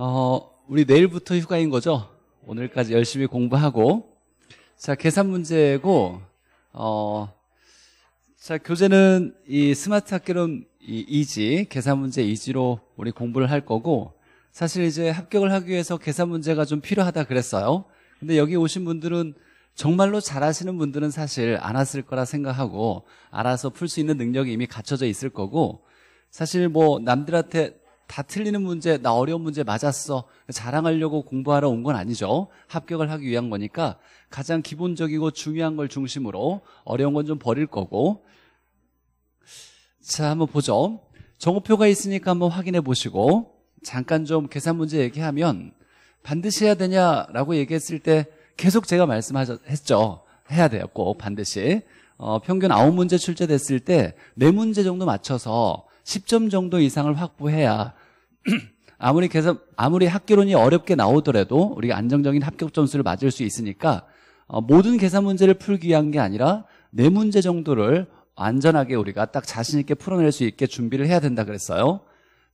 어, 우리 내일부터 휴가인 거죠? 오늘까지 열심히 공부하고. 자, 계산 문제고, 어, 자, 교재는 이 스마트 학교론 이지 계산 문제 이지로 우리 공부를 할 거고, 사실 이제 합격을 하기 위해서 계산 문제가 좀 필요하다 그랬어요. 근데 여기 오신 분들은 정말로 잘하시는 분들은 사실 안 왔을 거라 생각하고, 알아서 풀 수 있는 능력이 이미 갖춰져 있을 거고, 사실 뭐 남들한테 다 틀리는 문제, 나 어려운 문제 맞았어. 자랑하려고 공부하러 온 건 아니죠. 합격을 하기 위한 거니까 가장 기본적이고 중요한 걸 중심으로 어려운 건 좀 버릴 거고. 자, 한번 보죠. 정오표가 있으니까 한번 확인해 보시고 잠깐 좀 계산 문제 얘기하면 반드시 해야 되냐라고 얘기했을 때 계속 제가 말씀하셨죠. 해야 돼요. 꼭 반드시. 어, 평균 9문제 출제됐을 때 4문제 정도 맞춰서 10점 정도 이상을 확보해야 아무리 계산, 아무리 학교론이 어렵게 나오더라도 우리가 안정적인 합격 점수를 맞을 수 있으니까 어, 모든 계산 문제를 풀기 위한 게 아니라 네 문제 정도를 안전하게 우리가 딱 자신 있게 풀어낼 수 있게 준비를 해야 된다 그랬어요.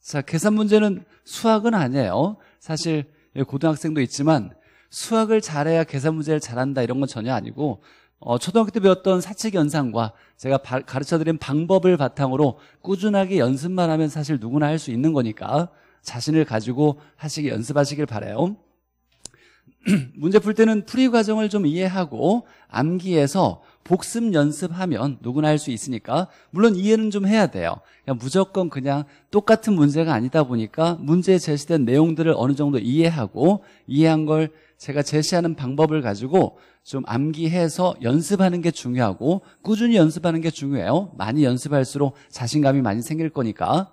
자, 계산 문제는 수학은 아니에요. 사실 예, 고등학생도 있지만 수학을 잘해야 계산 문제를 잘한다 이런 건 전혀 아니고 어, 초등학교 때 배웠던 사칙 연산과 제가 가르쳐드린 방법을 바탕으로 꾸준하게 연습만 하면 사실 누구나 할 수 있는 거니까 자신을 가지고 하시기 연습하시길 바래요. 문제 풀 때는 풀이 과정을 좀 이해하고 암기해서 복습 연습하면 누구나 할 수 있으니까 물론 이해는 좀 해야 돼요. 그냥 무조건 그냥 똑같은 문제가 아니다 보니까 문제에 제시된 내용들을 어느 정도 이해하고 이해한 걸 제가 제시하는 방법을 가지고 좀 암기해서 연습하는 게 중요하고 꾸준히 연습하는 게 중요해요. 많이 연습할수록 자신감이 많이 생길 거니까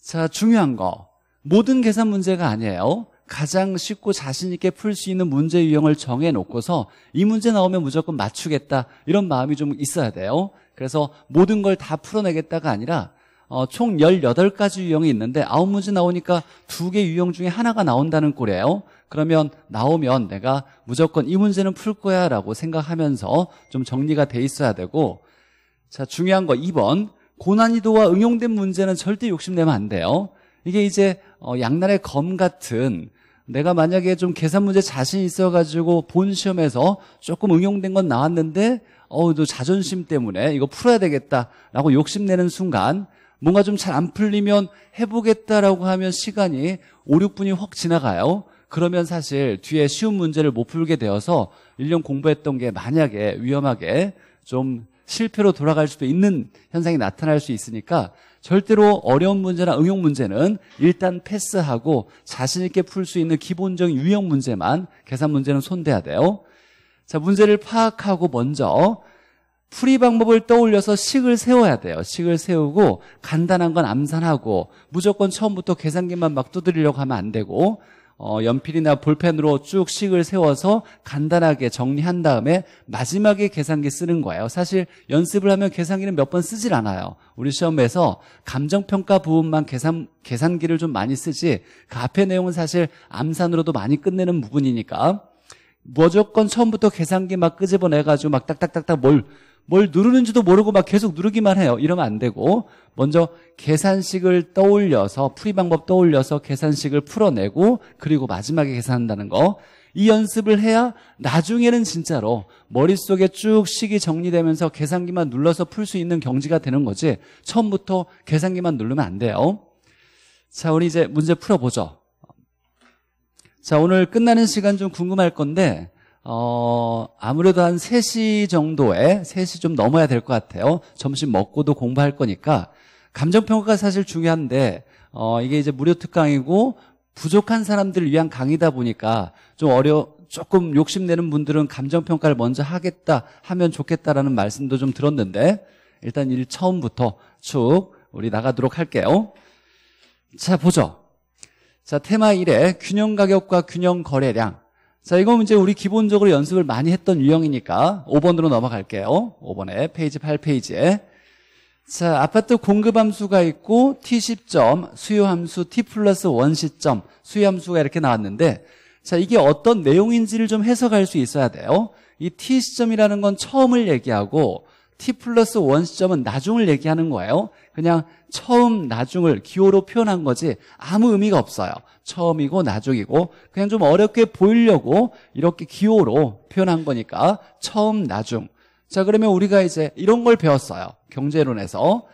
자, 중요한 거. 모든 계산 문제가 아니에요. 가장 쉽고 자신 있게 풀 수 있는 문제 유형을 정해놓고서 이 문제 나오면 무조건 맞추겠다 이런 마음이 좀 있어야 돼요 그래서 모든 걸 다 풀어내겠다가 아니라 어, 총 18가지 유형이 있는데 9문제 나오니까 두 개 유형 중에 하나가 나온다는 꼴이에요 그러면 나오면 내가 무조건 이 문제는 풀 거야 라고 생각하면서 좀 정리가 돼 있어야 되고 자 중요한 거 2번 고난이도와 응용된 문제는 절대 욕심내면 안 돼요. 이게 이제 어, 양날의 검 같은 내가 만약에 좀 계산 문제 자신 있어가지고 본 시험에서 조금 응용된 건 나왔는데 어우 너 자존심 때문에 이거 풀어야 되겠다라고 욕심내는 순간 뭔가 좀 잘 안 풀리면 해보겠다라고 하면 시간이 5, 6분이 확 지나가요. 그러면 사실 뒤에 쉬운 문제를 못 풀게 되어서 1년 공부했던 게 만약에 위험하게 좀 실패로 돌아갈 수도 있는 현상이 나타날 수 있으니까 절대로 어려운 문제나 응용 문제는 일단 패스하고 자신 있게 풀 수 있는 기본적인 유형 문제만 계산 문제는 손대야 돼요. 자, 문제를 파악하고 먼저 풀이 방법을 떠올려서 식을 세워야 돼요. 식을 세우고 간단한 건 암산하고 무조건 처음부터 계산기만 막 두드리려고 하면 안 되고 어, 연필이나 볼펜으로 쭉 식을 세워서 간단하게 정리한 다음에 마지막에 계산기 쓰는 거예요. 사실 연습을 하면 계산기는 몇 번 쓰질 않아요. 우리 시험에서 감정평가 부분만 계산, 계산기를 좀 많이 쓰지 그 앞에 내용은 사실 암산으로도 많이 끝내는 부분이니까 무조건 처음부터 계산기 막 끄집어내가지고 막 딱딱딱딱 뭘뭘 누르는지도 모르고 막 계속 누르기만 해요. 이러면 안 되고 먼저 계산식을 떠올려서 풀이 방법 떠올려서 계산식을 풀어내고 그리고 마지막에 계산한다는 거. 이 연습을 해야 나중에는 진짜로 머릿속에 쭉 식이 정리되면서 계산기만 눌러서 풀 수 있는 경지가 되는 거지 처음부터 계산기만 누르면 안 돼요. 자, 우리 이제 문제 풀어보죠. 자, 오늘 끝나는 시간 좀 궁금할 건데 어, 아무래도 한 3시 정도에, 3시 좀 넘어야 될 것 같아요. 점심 먹고도 공부할 거니까. 감정평가가 사실 중요한데, 어, 이게 이제 무료 특강이고, 부족한 사람들을 위한 강의다 보니까 좀 어려, 조금 욕심내는 분들은 감정평가를 먼저 하겠다, 하면 좋겠다라는 말씀도 좀 들었는데, 일단 일 처음부터 쭉 우리 나가도록 할게요. 자, 보죠. 자, 테마 1의 균형가격과 균형거래량. 자, 이건 이제 우리 기본적으로 연습을 많이 했던 유형이니까 5번으로 넘어갈게요. 5번에 페이지 8페이지에. 자, 아파트 공급 함수가 있고 T 시점, 수요 함수 T 플러스 1 시점, 수요 함수가 이렇게 나왔는데 자, 이게 어떤 내용인지를 좀 해석할 수 있어야 돼요. 이 T 시점이라는 건 처음을 얘기하고 t 플러스 원 시점은 나중을 얘기하는 거예요. 그냥 처음, 나중을 기호로 표현한 거지 아무 의미가 없어요. 처음이고 나중이고 그냥 좀 어렵게 보이려고 이렇게 기호로 표현한 거니까 처음, 나중. 자 그러면 우리가 이제 이런 걸 배웠어요. 경제론에서.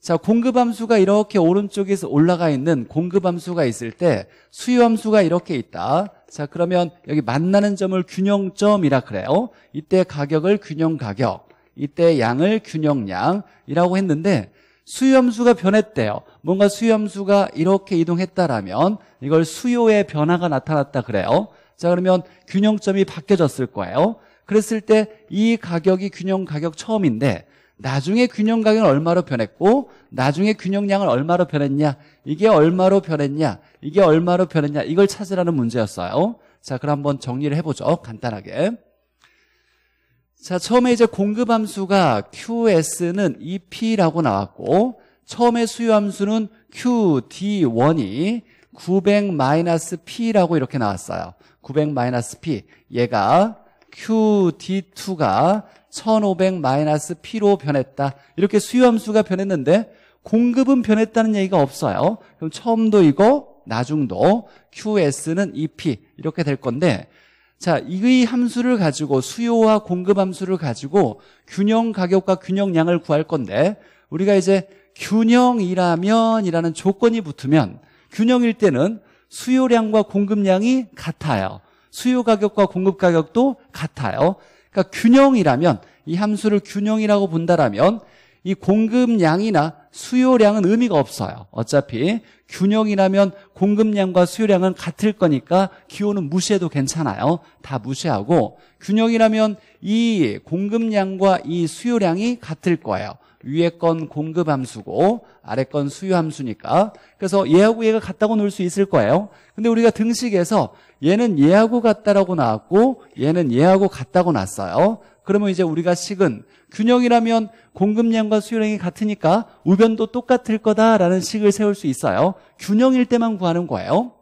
자 공급함수가 이렇게 오른쪽에서 올라가 있는 공급함수가 있을 때 수요함수가 이렇게 있다. 자 그러면 여기 만나는 점을 균형점이라 그래요 이때 가격을 균형가격 이때 양을 균형량이라고 했는데 수염수가 변했대요. 뭔가 수염수가 이렇게 이동했다라면 이걸 수요의 변화가 나타났다 그래요. 자 그러면 균형점이 바뀌어졌을 거예요. 그랬을 때 이 가격이 균형 가격 처음인데 나중에 균형 가격은 얼마로 변했고 나중에 균형량은 얼마로 변했냐 이게 얼마로 변했냐 이게 얼마로 변했냐 이걸 찾으라는 문제였어요. 자 그럼 한번 정리를 해보죠. 간단하게. 자, 처음에 이제 공급 함수가 QS는 EP라고 나왔고, 처음에 수요 함수는 QD1이 900-P라고 이렇게 나왔어요. 900-P. 얘가 QD2가 1500-P로 변했다. 이렇게 수요 함수가 변했는데, 공급은 변했다는 얘기가 없어요. 그럼 처음도 이거, 나중도 QS는 EP 이렇게 될 건데 자, 이 함수를 가지고 수요와 공급 함수를 가지고 균형 가격과 균형량을 구할 건데 우리가 이제 균형이라면 이라는 조건이 붙으면 균형일 때는 수요량과 공급량이 같아요. 수요 가격과 공급 가격도 같아요. 그러니까 균형이라면 이 함수를 균형이라고 본다라면 이 공급량이나 수요량은 의미가 없어요. 어차피 균형이라면 공급량과 수요량은 같을 거니까 기호는 무시해도 괜찮아요. 다 무시하고 균형이라면 이 공급량과 이 수요량이 같을 거예요. 위에 건 공급 함수고 아래 건 수요 함수니까 그래서 얘하고 얘가 같다고 놓을 수 있을 거예요 근데 우리가 등식에서 얘는 얘하고 같다라고 나왔고 얘는 얘하고 같다고 났어요 그러면 이제 우리가 식은 균형이라면 공급량과 수요량이 같으니까 우변도 똑같을 거다라는 식을 세울 수 있어요 균형일 때만 구하는 거예요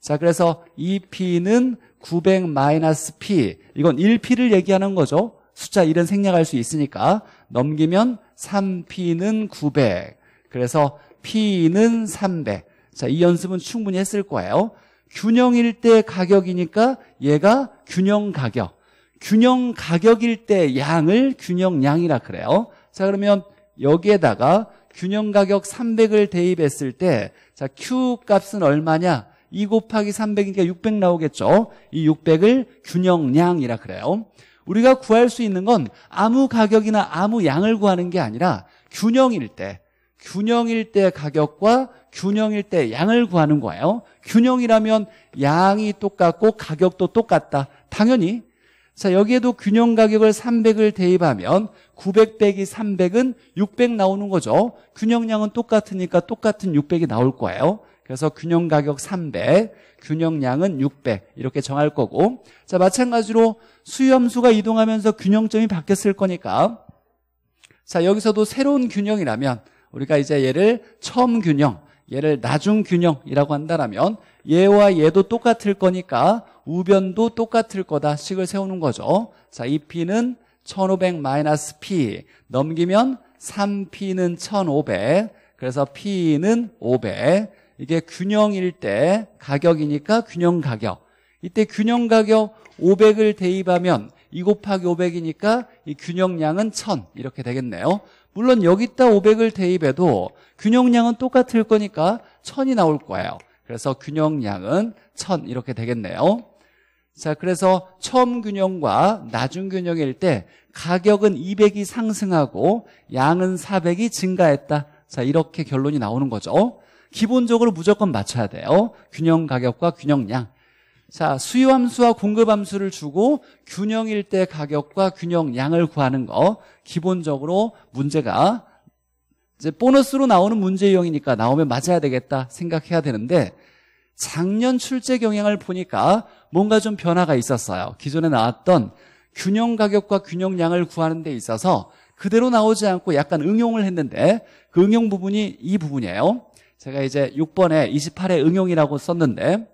자 그래서 EP는 900-P 이건 1P를 얘기하는 거죠 숫자 1은 생략할 수 있으니까 넘기면 3P는 900. 그래서 P는 300. 자, 이 연습은 충분히 했을 거예요. 균형일 때 가격이니까 얘가 균형 가격. 균형 가격일 때 양을 균형 량이라 그래요. 자, 그러면 여기에다가 균형 가격 300을 대입했을 때, 자, Q 값은 얼마냐? 2 곱하기 300이니까 600 나오겠죠? 이 600을 균형량이라 그래요. 우리가 구할 수 있는 건 아무 가격이나 아무 양을 구하는 게 아니라 균형일 때, 균형일 때 가격과 균형일 때 양을 구하는 거예요. 균형이라면 양이 똑같고 가격도 똑같다. 당연히. 자, 여기에도 균형 가격을 300을 대입하면 900 빼기 300은 600 나오는 거죠. 균형량은 똑같으니까 똑같은 600이 나올 거예요. 그래서 균형 가격 300, 균형량은 600 이렇게 정할 거고 자 마찬가지로 수염수가 이동하면서 균형점이 바뀌었을 거니까 자 여기서도 새로운 균형이라면 우리가 이제 얘를 처음 균형, 얘를 나중 균형이라고 한다면 얘와 얘도 똑같을 거니까 우변도 똑같을 거다 식을 세우는 거죠 자이 P는 1500 마이너스 P 넘기면 3P는 1500 그래서 P는 500 이게 균형일 때 가격이니까 균형 가격. 이때 균형 가격 500을 대입하면 2 곱하기 500이니까 이 균형량은 1000 이렇게 되겠네요. 물론 여기다 500을 대입해도 균형량은 똑같을 거니까 1000이 나올 거예요. 그래서 균형량은 1000 이렇게 되겠네요. 자, 그래서 처음 균형과 나중 균형일 때 가격은 200이 상승하고 양은 400이 증가했다. 자, 이렇게 결론이 나오는 거죠. 기본적으로 무조건 맞춰야 돼요. 균형 가격과 균형량. 자, 수요 함수와 공급 함수를 주고 균형일 때 가격과 균형량을 구하는 거 기본적으로 문제가 이제 보너스로 나오는 문제 유형이니까 나오면 맞아야 되겠다 생각해야 되는데 작년 출제 경향을 보니까 뭔가 좀 변화가 있었어요. 기존에 나왔던 균형 가격과 균형량을 구하는 데 있어서 그대로 나오지 않고 약간 응용을 했는데 그 응용 부분이 이 부분이에요. 제가 이제 6번에 28의 응용이라고 썼는데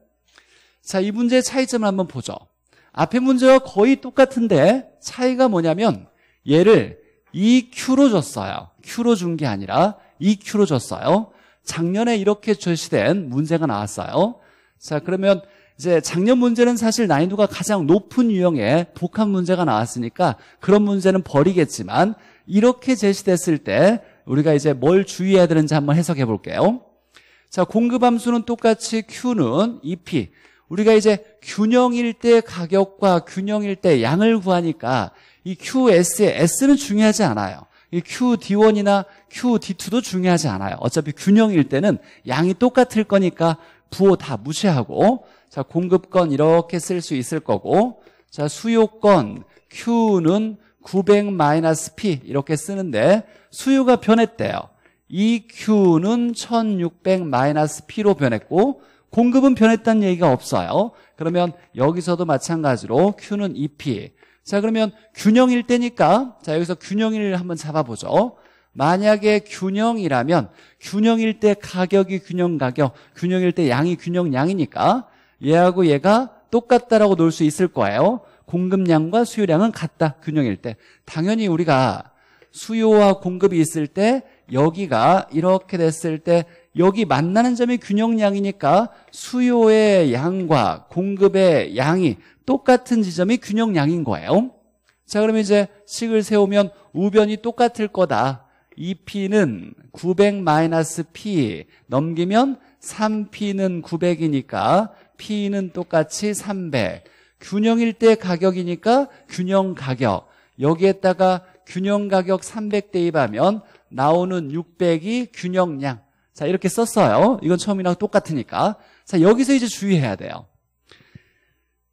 자, 이 문제의 차이점을 한번 보죠. 앞의 문제와 거의 똑같은데 차이가 뭐냐면 얘를 EQ로 줬어요. Q로 준 게 아니라 EQ로 줬어요. 작년에 이렇게 제시된 문제가 나왔어요. 자, 그러면 이제 작년 문제는 사실 난이도가 가장 높은 유형의 복합 문제가 나왔으니까 그런 문제는 버리겠지만 이렇게 제시됐을 때 우리가 이제 뭘 주의해야 되는지 한번 해석해 볼게요. 자, 공급 함수는 똑같이 Q는 EP. 우리가 이제 균형일 때 가격과 균형일 때 양을 구하니까 이 QS의 S는 중요하지 않아요. 이 QD1이나 QD2도 중요하지 않아요. 어차피 균형일 때는 양이 똑같을 거니까 부호 다 무시하고 자 공급권 이렇게 쓸 수 있을 거고 자 수요권 Q는 900-P 이렇게 쓰는데 수요가 변했대요. EQ는 1600 마이너스 P로 변했고 공급은 변했다는 얘기가 없어요. 그러면 여기서도 마찬가지로 Q는 EP. 자 그러면 균형일 때니까 자 여기서 균형일 한번 잡아보죠. 만약에 균형이라면 균형일 때 가격이 균형 가격, 균형일 때 양이 균형 양이니까 얘하고 얘가 똑같다라고 놓을 수 있을 거예요. 공급량과 수요량은 같다 균형일 때 당연히 우리가 수요와 공급이 있을 때 여기가 이렇게 됐을 때 여기 만나는 점이 균형량이니까 수요의 양과 공급의 양이 똑같은 지점이 균형량인 거예요. 자, 그러면 이제 식을 세우면 우변이 똑같을 거다. 2P는 900-P 넘기면 3P는 900이니까 P는 똑같이 300. 균형일 때 가격이니까 균형 가격. 여기에다가 균형 가격 300대입하면 나오는 600이 균형량. 자, 이렇게 썼어요. 이건 처음이랑 똑같으니까. 자, 여기서 이제 주의해야 돼요.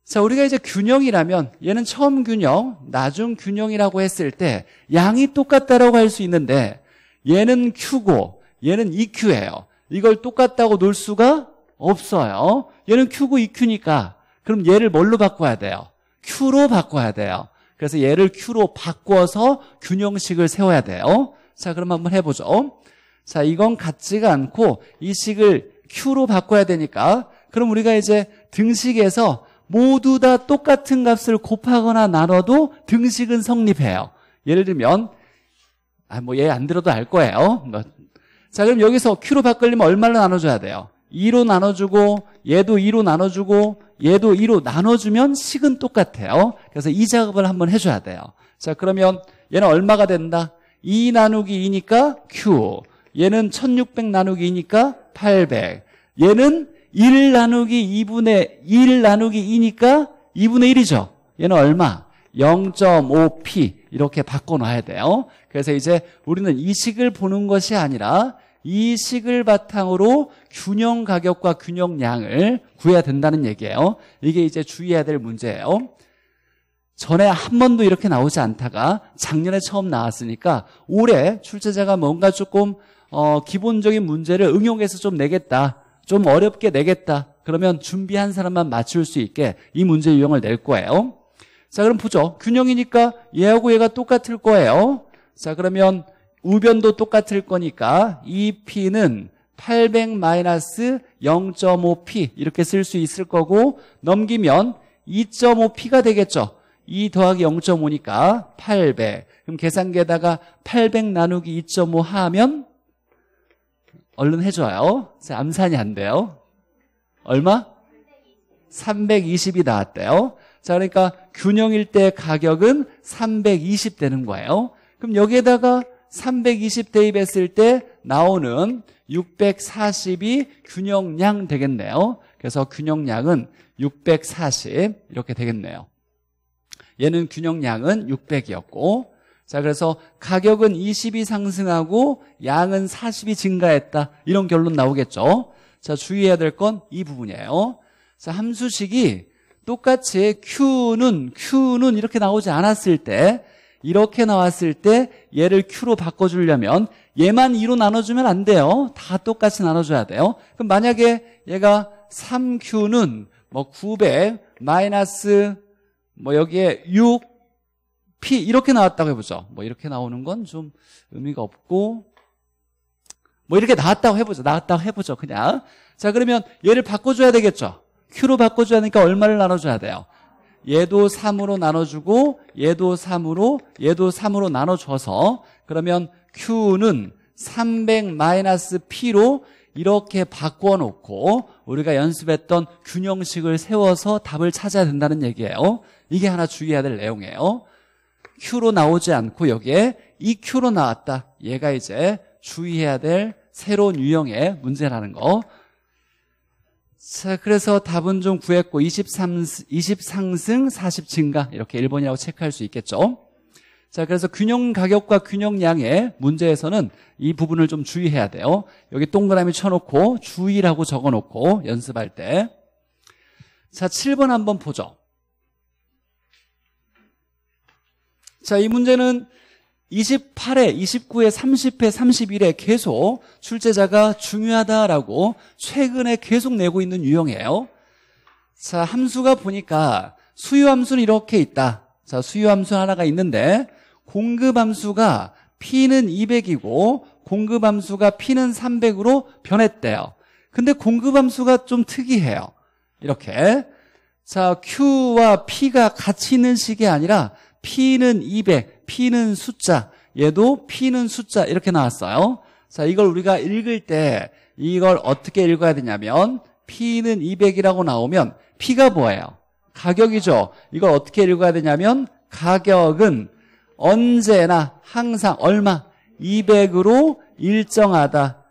자, 우리가 이제 균형이라면 얘는 처음 균형, 나중 균형이라고 했을 때 양이 똑같다라고 할 수 있는데 얘는 Q고 얘는 EQ예요. 이걸 똑같다고 놓을 수가 없어요. 얘는 Q고 EQ니까 그럼 얘를 뭘로 바꿔야 돼요? Q로 바꿔야 돼요. 그래서 얘를 Q로 바꿔서 균형식을 세워야 돼요. 자, 그럼 한번 해보죠. 자, 이건 같지가 않고 이 식을 Q로 바꿔야 되니까 그럼 우리가 이제 등식에서 모두 다 똑같은 값을 곱하거나 나눠도 등식은 성립해요. 예를 들면 아, 뭐 얘 안 들어도 알 거예요. 뭐. 자, 그럼 여기서 Q로 바꾸려면 얼마로 나눠줘야 돼요? 2로 나눠주고 얘도 2로 나눠주고 얘도 2로 나눠주면 식은 똑같아요. 그래서 이 작업을 한번 해줘야 돼요. 자, 그러면 얘는 얼마가 된다? 2 나누기 2니까 Q. 얘는 1600 나누기 2니까 800. 얘는 1 나누기 2분의 1 나누기 2니까 2분의 1이죠. 얘는 얼마? 0.5p 이렇게 바꿔놔야 돼요. 그래서 이제 우리는 이 식을 보는 것이 아니라 이 식을 바탕으로 균형 가격과 균형 양을 구해야 된다는 얘기예요. 이게 이제 주의해야 될 문제예요. 전에 한 번도 이렇게 나오지 않다가 작년에 처음 나왔으니까 올해 출제자가 뭔가 조금 어, 기본적인 문제를 응용해서 좀 내겠다. 좀 어렵게 내겠다. 그러면 준비한 사람만 맞출 수 있게 이 문제 유형을 낼 거예요. 자 그럼 보죠. 균형이니까 얘하고 얘가 똑같을 거예요. 자 그러면 우변도 똑같을 거니까 e P는 800-0.5P 이렇게 쓸 수 있을 거고 넘기면 2.5P가 되겠죠. 2 더하기 0.5니까 800. 그럼 계산기에다가800 나누기 2.5 하면 얼른 해줘요. 암산이 안 돼요. 얼마? 320이 나왔대요. 자, 그러니까 균형일 때 가격은 320 되는 거예요. 그럼 여기에다가 320 대입했을 때 나오는 640이 균형량 되겠네요. 그래서 균형량은 640 이렇게 되겠네요. 얘는 균형량은 600이었고 자 그래서 가격은 20이 상승하고 양은 40이 증가했다 이런 결론 나오겠죠 자 주의해야 될 건 이 부분이에요 자 함수식이 똑같이 Q는 Q는 이렇게 나오지 않았을 때 이렇게 나왔을 때 얘를 Q로 바꿔주려면 얘만 2로 나눠주면 안 돼요 다 똑같이 나눠줘야 돼요 그럼 만약에 얘가 3Q는 뭐 900 마이너스 뭐 여기에 6, P 이렇게 나왔다고 해보죠. 뭐 이렇게 나오는 건 좀 의미가 없고 뭐 이렇게 나왔다고 해보죠. 나왔다고 해보죠. 그냥 자 그러면 얘를 바꿔줘야 되겠죠. Q로 바꿔줘야 하니까 얼마를 나눠줘야 돼요. 얘도 3으로 나눠주고 얘도 3으로 얘도 3으로 나눠줘서 그러면 Q는 300-P로 이렇게 바꿔놓고 우리가 연습했던 균형식을 세워서 답을 찾아야 된다는 얘기예요. 이게 하나 주의해야 될 내용이에요. Q로 나오지 않고 여기에 EQ로 나왔다. 얘가 이제 주의해야 될 새로운 유형의 문제라는 거. 자, 그래서 답은 좀 구했고 23, 20상승, 40 증가 이렇게 1번이라고 체크할 수 있겠죠. 자, 그래서 균형 가격과 균형 양의 문제에서는 이 부분을 좀 주의해야 돼요. 여기 동그라미 쳐놓고 주의라고 적어놓고 연습할 때. 자, 7번 한번 보죠. 자, 이 문제는 28회, 29회, 30회, 31회 계속 출제자가 중요하다라고 최근에 계속 내고 있는 유형이에요. 자, 함수가 보니까 수요함수는 이렇게 있다. 자, 수요함수 하나가 있는데 공급함수가 P는 200이고 공급함수가 P는 300으로 변했대요. 근데 공급함수가 좀 특이해요. 이렇게. 자, Q와 P가 같이 있는 식이 아니라 P는 200, P는 숫자, 얘도 P는 숫자 이렇게 나왔어요. 자, 이걸 우리가 읽을 때 이걸 어떻게 읽어야 되냐면 P는 200이라고 나오면 P가 뭐예요? 가격이죠. 이걸 어떻게 읽어야 되냐면 가격은 언제나 항상 얼마? 200으로 일정하다.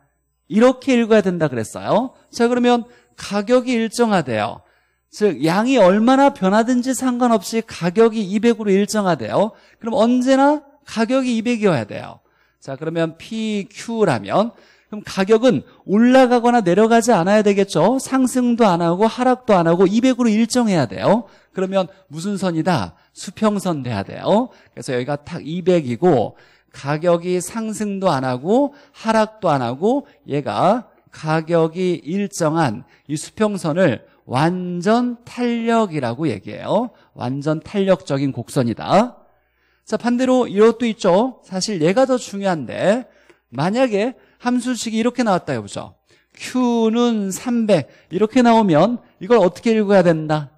이렇게 읽어야 된다 그랬어요. 자, 그러면 가격이 일정하대요. 즉 양이 얼마나 변하든지 상관없이 가격이 200으로 일정하대요. 그럼 언제나 가격이 200이어야 돼요. 자 그러면 PQ라면 그럼 가격은 올라가거나 내려가지 않아야 되겠죠. 상승도 안 하고 하락도 안 하고 200으로 일정해야 돼요. 그러면 무슨 선이다? 수평선 돼야 돼요. 그래서 여기가 딱 200이고 가격이 상승도 안 하고 하락도 안 하고 얘가 가격이 일정한 이 수평선을 완전 탄력이라고 얘기해요. 완전 탄력적인 곡선이다. 자, 반대로 이것도 있죠. 사실 얘가 더 중요한데 만약에 함수식이 이렇게 나왔다 해보죠. Q는 300 이렇게 나오면 이걸 어떻게 읽어야 된다?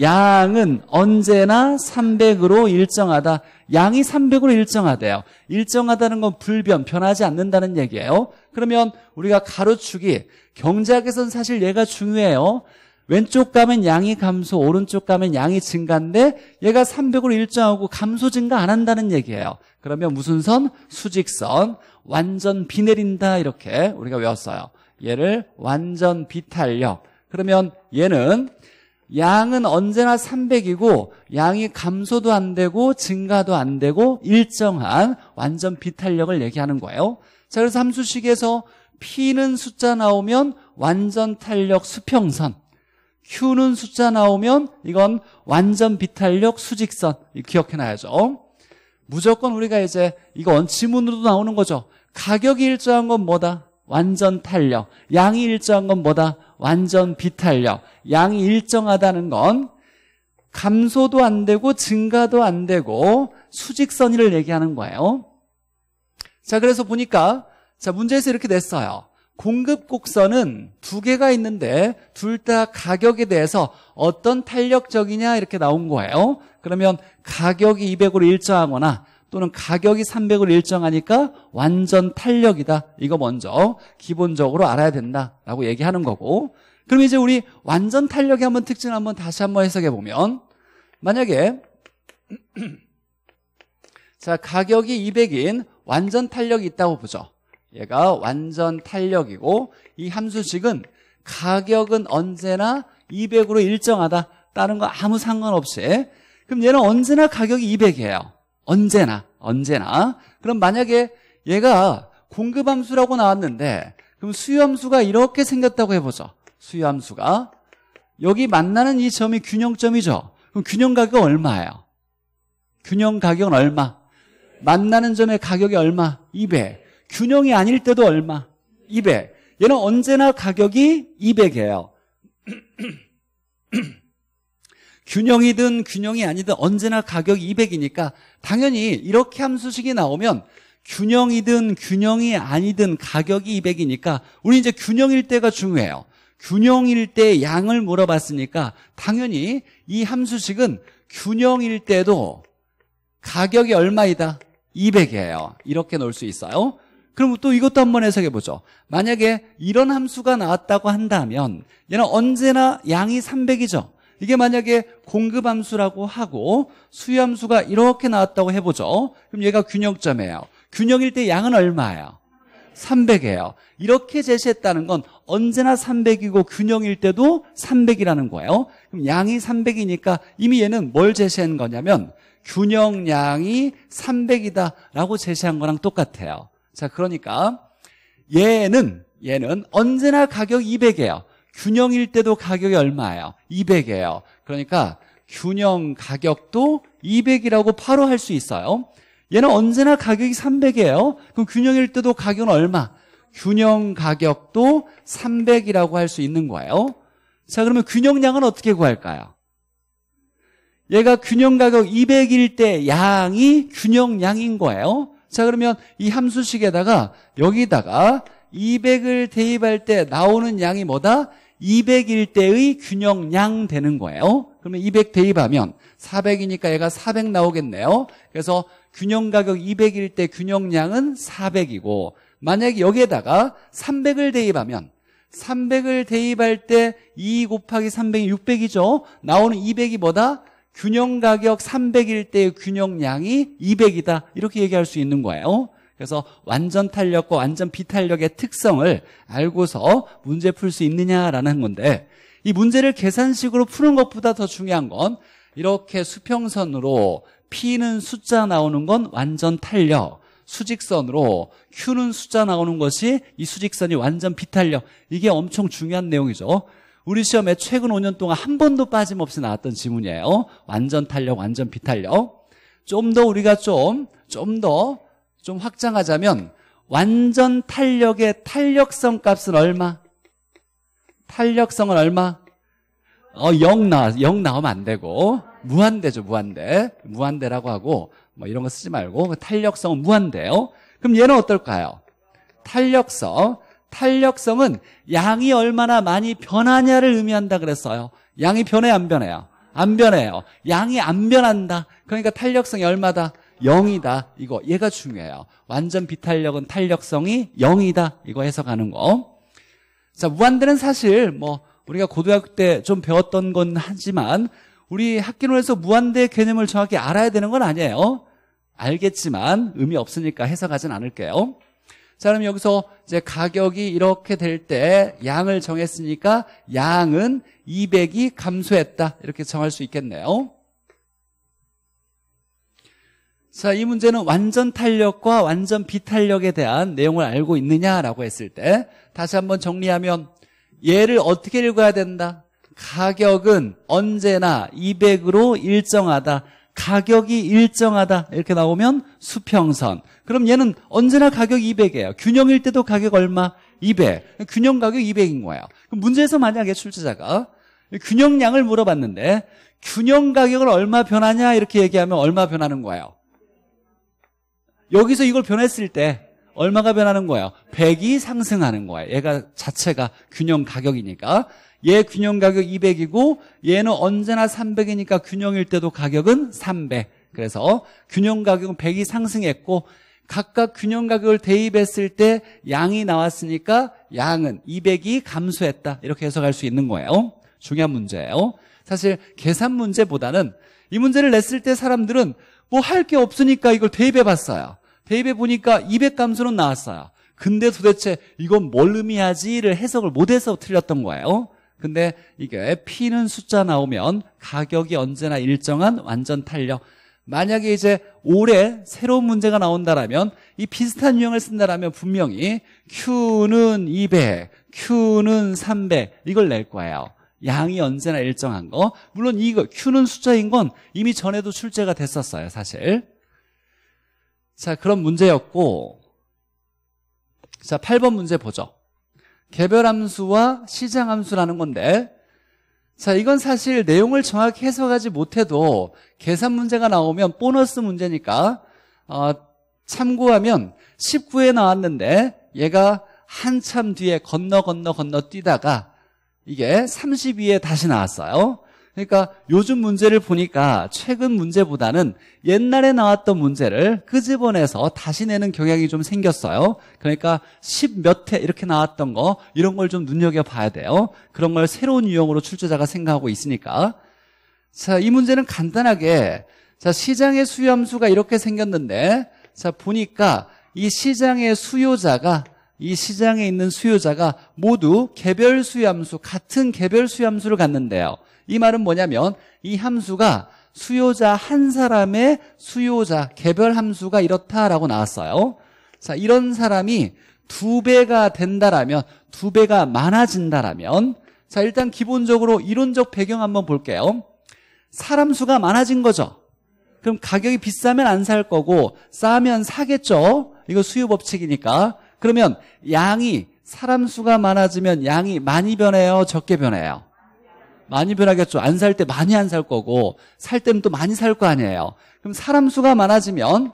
양은 언제나 300으로 일정하다. 양이 300으로 일정하대요. 일정하다는 건 불변, 변하지 않는다는 얘기예요. 그러면 우리가 가로축이 경제학에서는 사실 얘가 중요해요. 왼쪽 가면 양이 감소, 오른쪽 가면 양이 증가인데 얘가 300으로 일정하고 감소 증가 안 한다는 얘기예요. 그러면 무슨 선? 수직선. 완전 비 내린다 이렇게 우리가 외웠어요. 얘를 완전 비탄력. 그러면 얘는 양은 언제나 300이고 양이 감소도 안 되고 증가도 안 되고 일정한 완전 비탄력을 얘기하는 거예요. 자, 그래서 함수식에서 P는 숫자 나오면 완전 탄력 수평선. Q는 숫자 나오면 이건 완전 비탄력 수직선 기억해놔야죠 무조건 우리가 이제 이건 지문으로도 나오는 거죠 가격이 일정한 건 뭐다? 완전 탄력 양이 일정한 건 뭐다? 완전 비탄력 양이 일정하다는 건 감소도 안 되고 증가도 안 되고 수직선이를 얘기하는 거예요 자 그래서 보니까 자 문제에서 이렇게 냈어요 공급 곡선은 두 개가 있는데 둘 다 가격에 대해서 어떤 탄력적이냐 이렇게 나온 거예요. 그러면 가격이 200으로 일정하거나 또는 가격이 300으로 일정하니까 완전 탄력이다. 이거 먼저 기본적으로 알아야 된다라고 얘기하는 거고 그럼 이제 우리 완전 탄력의 한번 특징 을 한번 다시 한번 해석해 보면 만약에 자 가격이 200인 완전 탄력이 있다고 보죠. 얘가 완전 탄력이고 이 함수식은 가격은 언제나 200으로 일정하다. 다른 거 아무 상관없이. 그럼 얘는 언제나 가격이 200이에요. 언제나, 언제나. 그럼 만약에 얘가 공급함수라고 나왔는데 그럼 수요함수가 이렇게 생겼다고 해보죠. 수요함수가. 여기 만나는 이 점이 균형점이죠. 그럼 균형가격 얼마예요? 균형가격은 얼마? 만나는 점의 가격이 얼마? 200. 균형이 아닐 때도 얼마? 200. 얘는 언제나 가격이 200이에요. 균형이든 균형이 아니든 언제나 가격이 200이니까 당연히 이렇게 함수식이 나오면 균형이든 균형이 아니든 가격이 200이니까 우리 이제 균형일 때가 중요해요. 균형일 때 양을 물어봤으니까 당연히 이 함수식은 균형일 때도 가격이 얼마이다? 200이에요. 이렇게 놓을 수 있어요. 그러면또 이것도 한번 해석해 보죠. 만약에 이런 함수가 나왔다고 한다면 얘는 언제나 양이 300이죠. 이게 만약에 공급함수라고 하고 수요함수가 이렇게 나왔다고 해보죠. 그럼 얘가 균형점이에요. 균형일 때 양은 얼마예요? 300이에요. 이렇게 제시했다는 건 언제나 300이고 균형일 때도 300이라는 거예요. 그럼 양이 300이니까 이미 얘는 뭘 제시한 거냐면 균형양이 300이다라고 제시한 거랑 똑같아요. 자, 그러니까 얘는 얘는 언제나 가격 200이에요. 균형일 때도 가격이 얼마예요? 200이에요. 그러니까 균형 가격도 200이라고 바로 할 수 있어요. 얘는 언제나 가격이 300이에요. 그럼 균형일 때도 가격은 얼마? 균형 가격도 300이라고 할 수 있는 거예요. 자, 그러면 균형량은 어떻게 구할까요? 얘가 균형 가격 200일 때 양이 균형량인 거예요. 자 그러면 이 함수식에다가 여기다가 200을 대입할 때 나오는 양이 뭐다? 200일 때의 균형량 되는 거예요. 그러면 200 대입하면 400이니까 얘가 400 나오겠네요. 그래서 균형가격 200일 때 균형량은 400이고 만약에 여기에다가 300을 대입하면 300을 대입할 때 2 곱하기 300이 600이죠. 나오는 200이 뭐다? 균형 가격 300일 때의 균형량이 200이다. 이렇게 얘기할 수 있는 거예요. 그래서 완전 탄력과 완전 비탄력의 특성을 알고서 문제 풀 수 있느냐라는 건데 이 문제를 계산식으로 푸는 것보다 더 중요한 건 이렇게 수평선으로 P는 숫자 나오는 건 완전 탄력 수직선으로 Q는 숫자 나오는 것이 이 수직선이 완전 비탄력 이게 엄청 중요한 내용이죠 우리 시험에 최근 5년 동안 한 번도 빠짐없이 나왔던 지문이에요. 완전 탄력, 완전 비탄력. 좀 더 우리가 좀, 좀 더, 좀 확장하자면, 완전 탄력의 탄력성 값은 얼마? 탄력성은 얼마? 어, 0 나, 0 나오면 안 되고, 무한대죠, 무한대. 무한대라고 하고, 뭐 이런 거 쓰지 말고, 그 탄력성은 무한대요. 그럼 얘는 어떨까요? 탄력성. 탄력성은 양이 얼마나 많이 변하냐를 의미한다 그랬어요. 양이 변해안 변해요? 안 변해요. 양이 안 변한다. 그러니까 탄력성이 얼마다? 0이다. 이거 얘가 중요해요. 완전 비탄력은 탄력성이 0이다. 이거 해석하는 거. 자, 무한대는 사실 뭐 우리가 고등학교 때 좀 배웠던 건 하지만 우리 학기론에서 무한대 개념을 정확히 알아야 되는 건 아니에요. 알겠지만 의미 없으니까 해석하진 않을게요. 자, 그럼 여기서 이제 가격이 이렇게 될 때 양을 정했으니까 양은 200이 감소했다. 이렇게 정할 수 있겠네요. 자, 이 문제는 완전 탄력과 완전 비탄력에 대한 내용을 알고 있느냐라고 했을 때 다시 한번 정리하면 얘를 어떻게 읽어야 된다? 가격은 언제나 200으로 일정하다. 가격이 일정하다 이렇게 나오면 수평선 그럼 얘는 언제나 가격 200이에요 균형일 때도 가격 얼마? 200 균형 가격 200인 거예요 그럼 문제에서 만약에 출제자가 균형량을 물어봤는데 균형 가격을 얼마 변하냐 이렇게 얘기하면 얼마 변하는 거예요 여기서 이걸 변했을 때 얼마가 변하는 거예요 100이 상승하는 거예요 얘가 자체가 균형 가격이니까 얘 균형 가격 200이고 얘는 언제나 300이니까 균형일 때도 가격은 300. 그래서 균형 가격은 100이 상승했고 각각 균형 가격을 대입했을 때 양이 나왔으니까 양은 200이 감소했다. 이렇게 해석할 수 있는 거예요. 중요한 문제예요. 사실 계산 문제보다는 이 문제를 냈을 때 사람들은 뭐 할 게 없으니까 이걸 대입해 봤어요. 대입해 보니까 200 감소는 나왔어요. 근데 도대체 이건 뭘 의미하지를 해석을 못해서 틀렸던 거예요. 근데 이게 P는 숫자 나오면 가격이 언제나 일정한 완전 탄력. 만약에 이제 올해 새로운 문제가 나온다라면 이 비슷한 유형을 쓴다라면 분명히 Q는 200, Q는 300 이걸 낼 거예요. 양이 언제나 일정한 거. 물론 이거 Q는 숫자인 건 이미 전에도 출제가 됐었어요, 사실. 자, 그런 문제였고 자, 8번 문제 보죠. 개별 함수와 시장 함수라는 건데 자 이건 사실 내용을 정확히 해석하지 못해도 계산 문제가 나오면 보너스 문제니까 어, 참고하면 19에 나왔는데 얘가 한참 뒤에 건너 건너 건너 뛰다가 이게 32에 다시 나왔어요 그러니까 요즘 문제를 보니까 최근 문제보다는 옛날에 나왔던 문제를 끄집어내서 그 다시 내는 경향이 좀 생겼어요. 그러니까 십 몇 회 이렇게 나왔던 거 이런 걸 좀 눈여겨봐야 돼요. 그런 걸 새로운 유형으로 출제자가 생각하고 있으니까. 자, 이 문제는 간단하게 자, 시장의 수요함수가 이렇게 생겼는데 자, 보니까 이 시장의 수요자가 이 시장에 있는 수요자가 모두 개별 수요함수 같은 개별 수요함수를 갖는데요. 이 말은 뭐냐면 이 함수가 수요자 한 사람의 수요자 개별 함수가 이렇다라고 나왔어요. 자, 이런 사람이 두 배가 된다라면 두 배가 많아진다라면 자, 일단 기본적으로 이론적 배경 한번 볼게요. 사람 수가 많아진 거죠. 그럼 가격이 비싸면 안 살 거고 싸면 사겠죠. 이거 수요 법칙이니까. 그러면 양이 사람 수가 많아지면 양이 많이 변해요, 적게 변해요. 많이 변하겠죠. 안 살 때 많이 안 살 거고 살 때는 또 많이 살 거 아니에요. 그럼 사람 수가 많아지면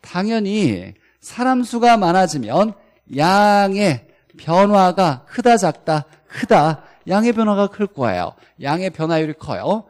당연히 사람 수가 많아지면 양의 변화가 크다 작다 크다 양의 변화가 클 거예요. 양의 변화율이 커요.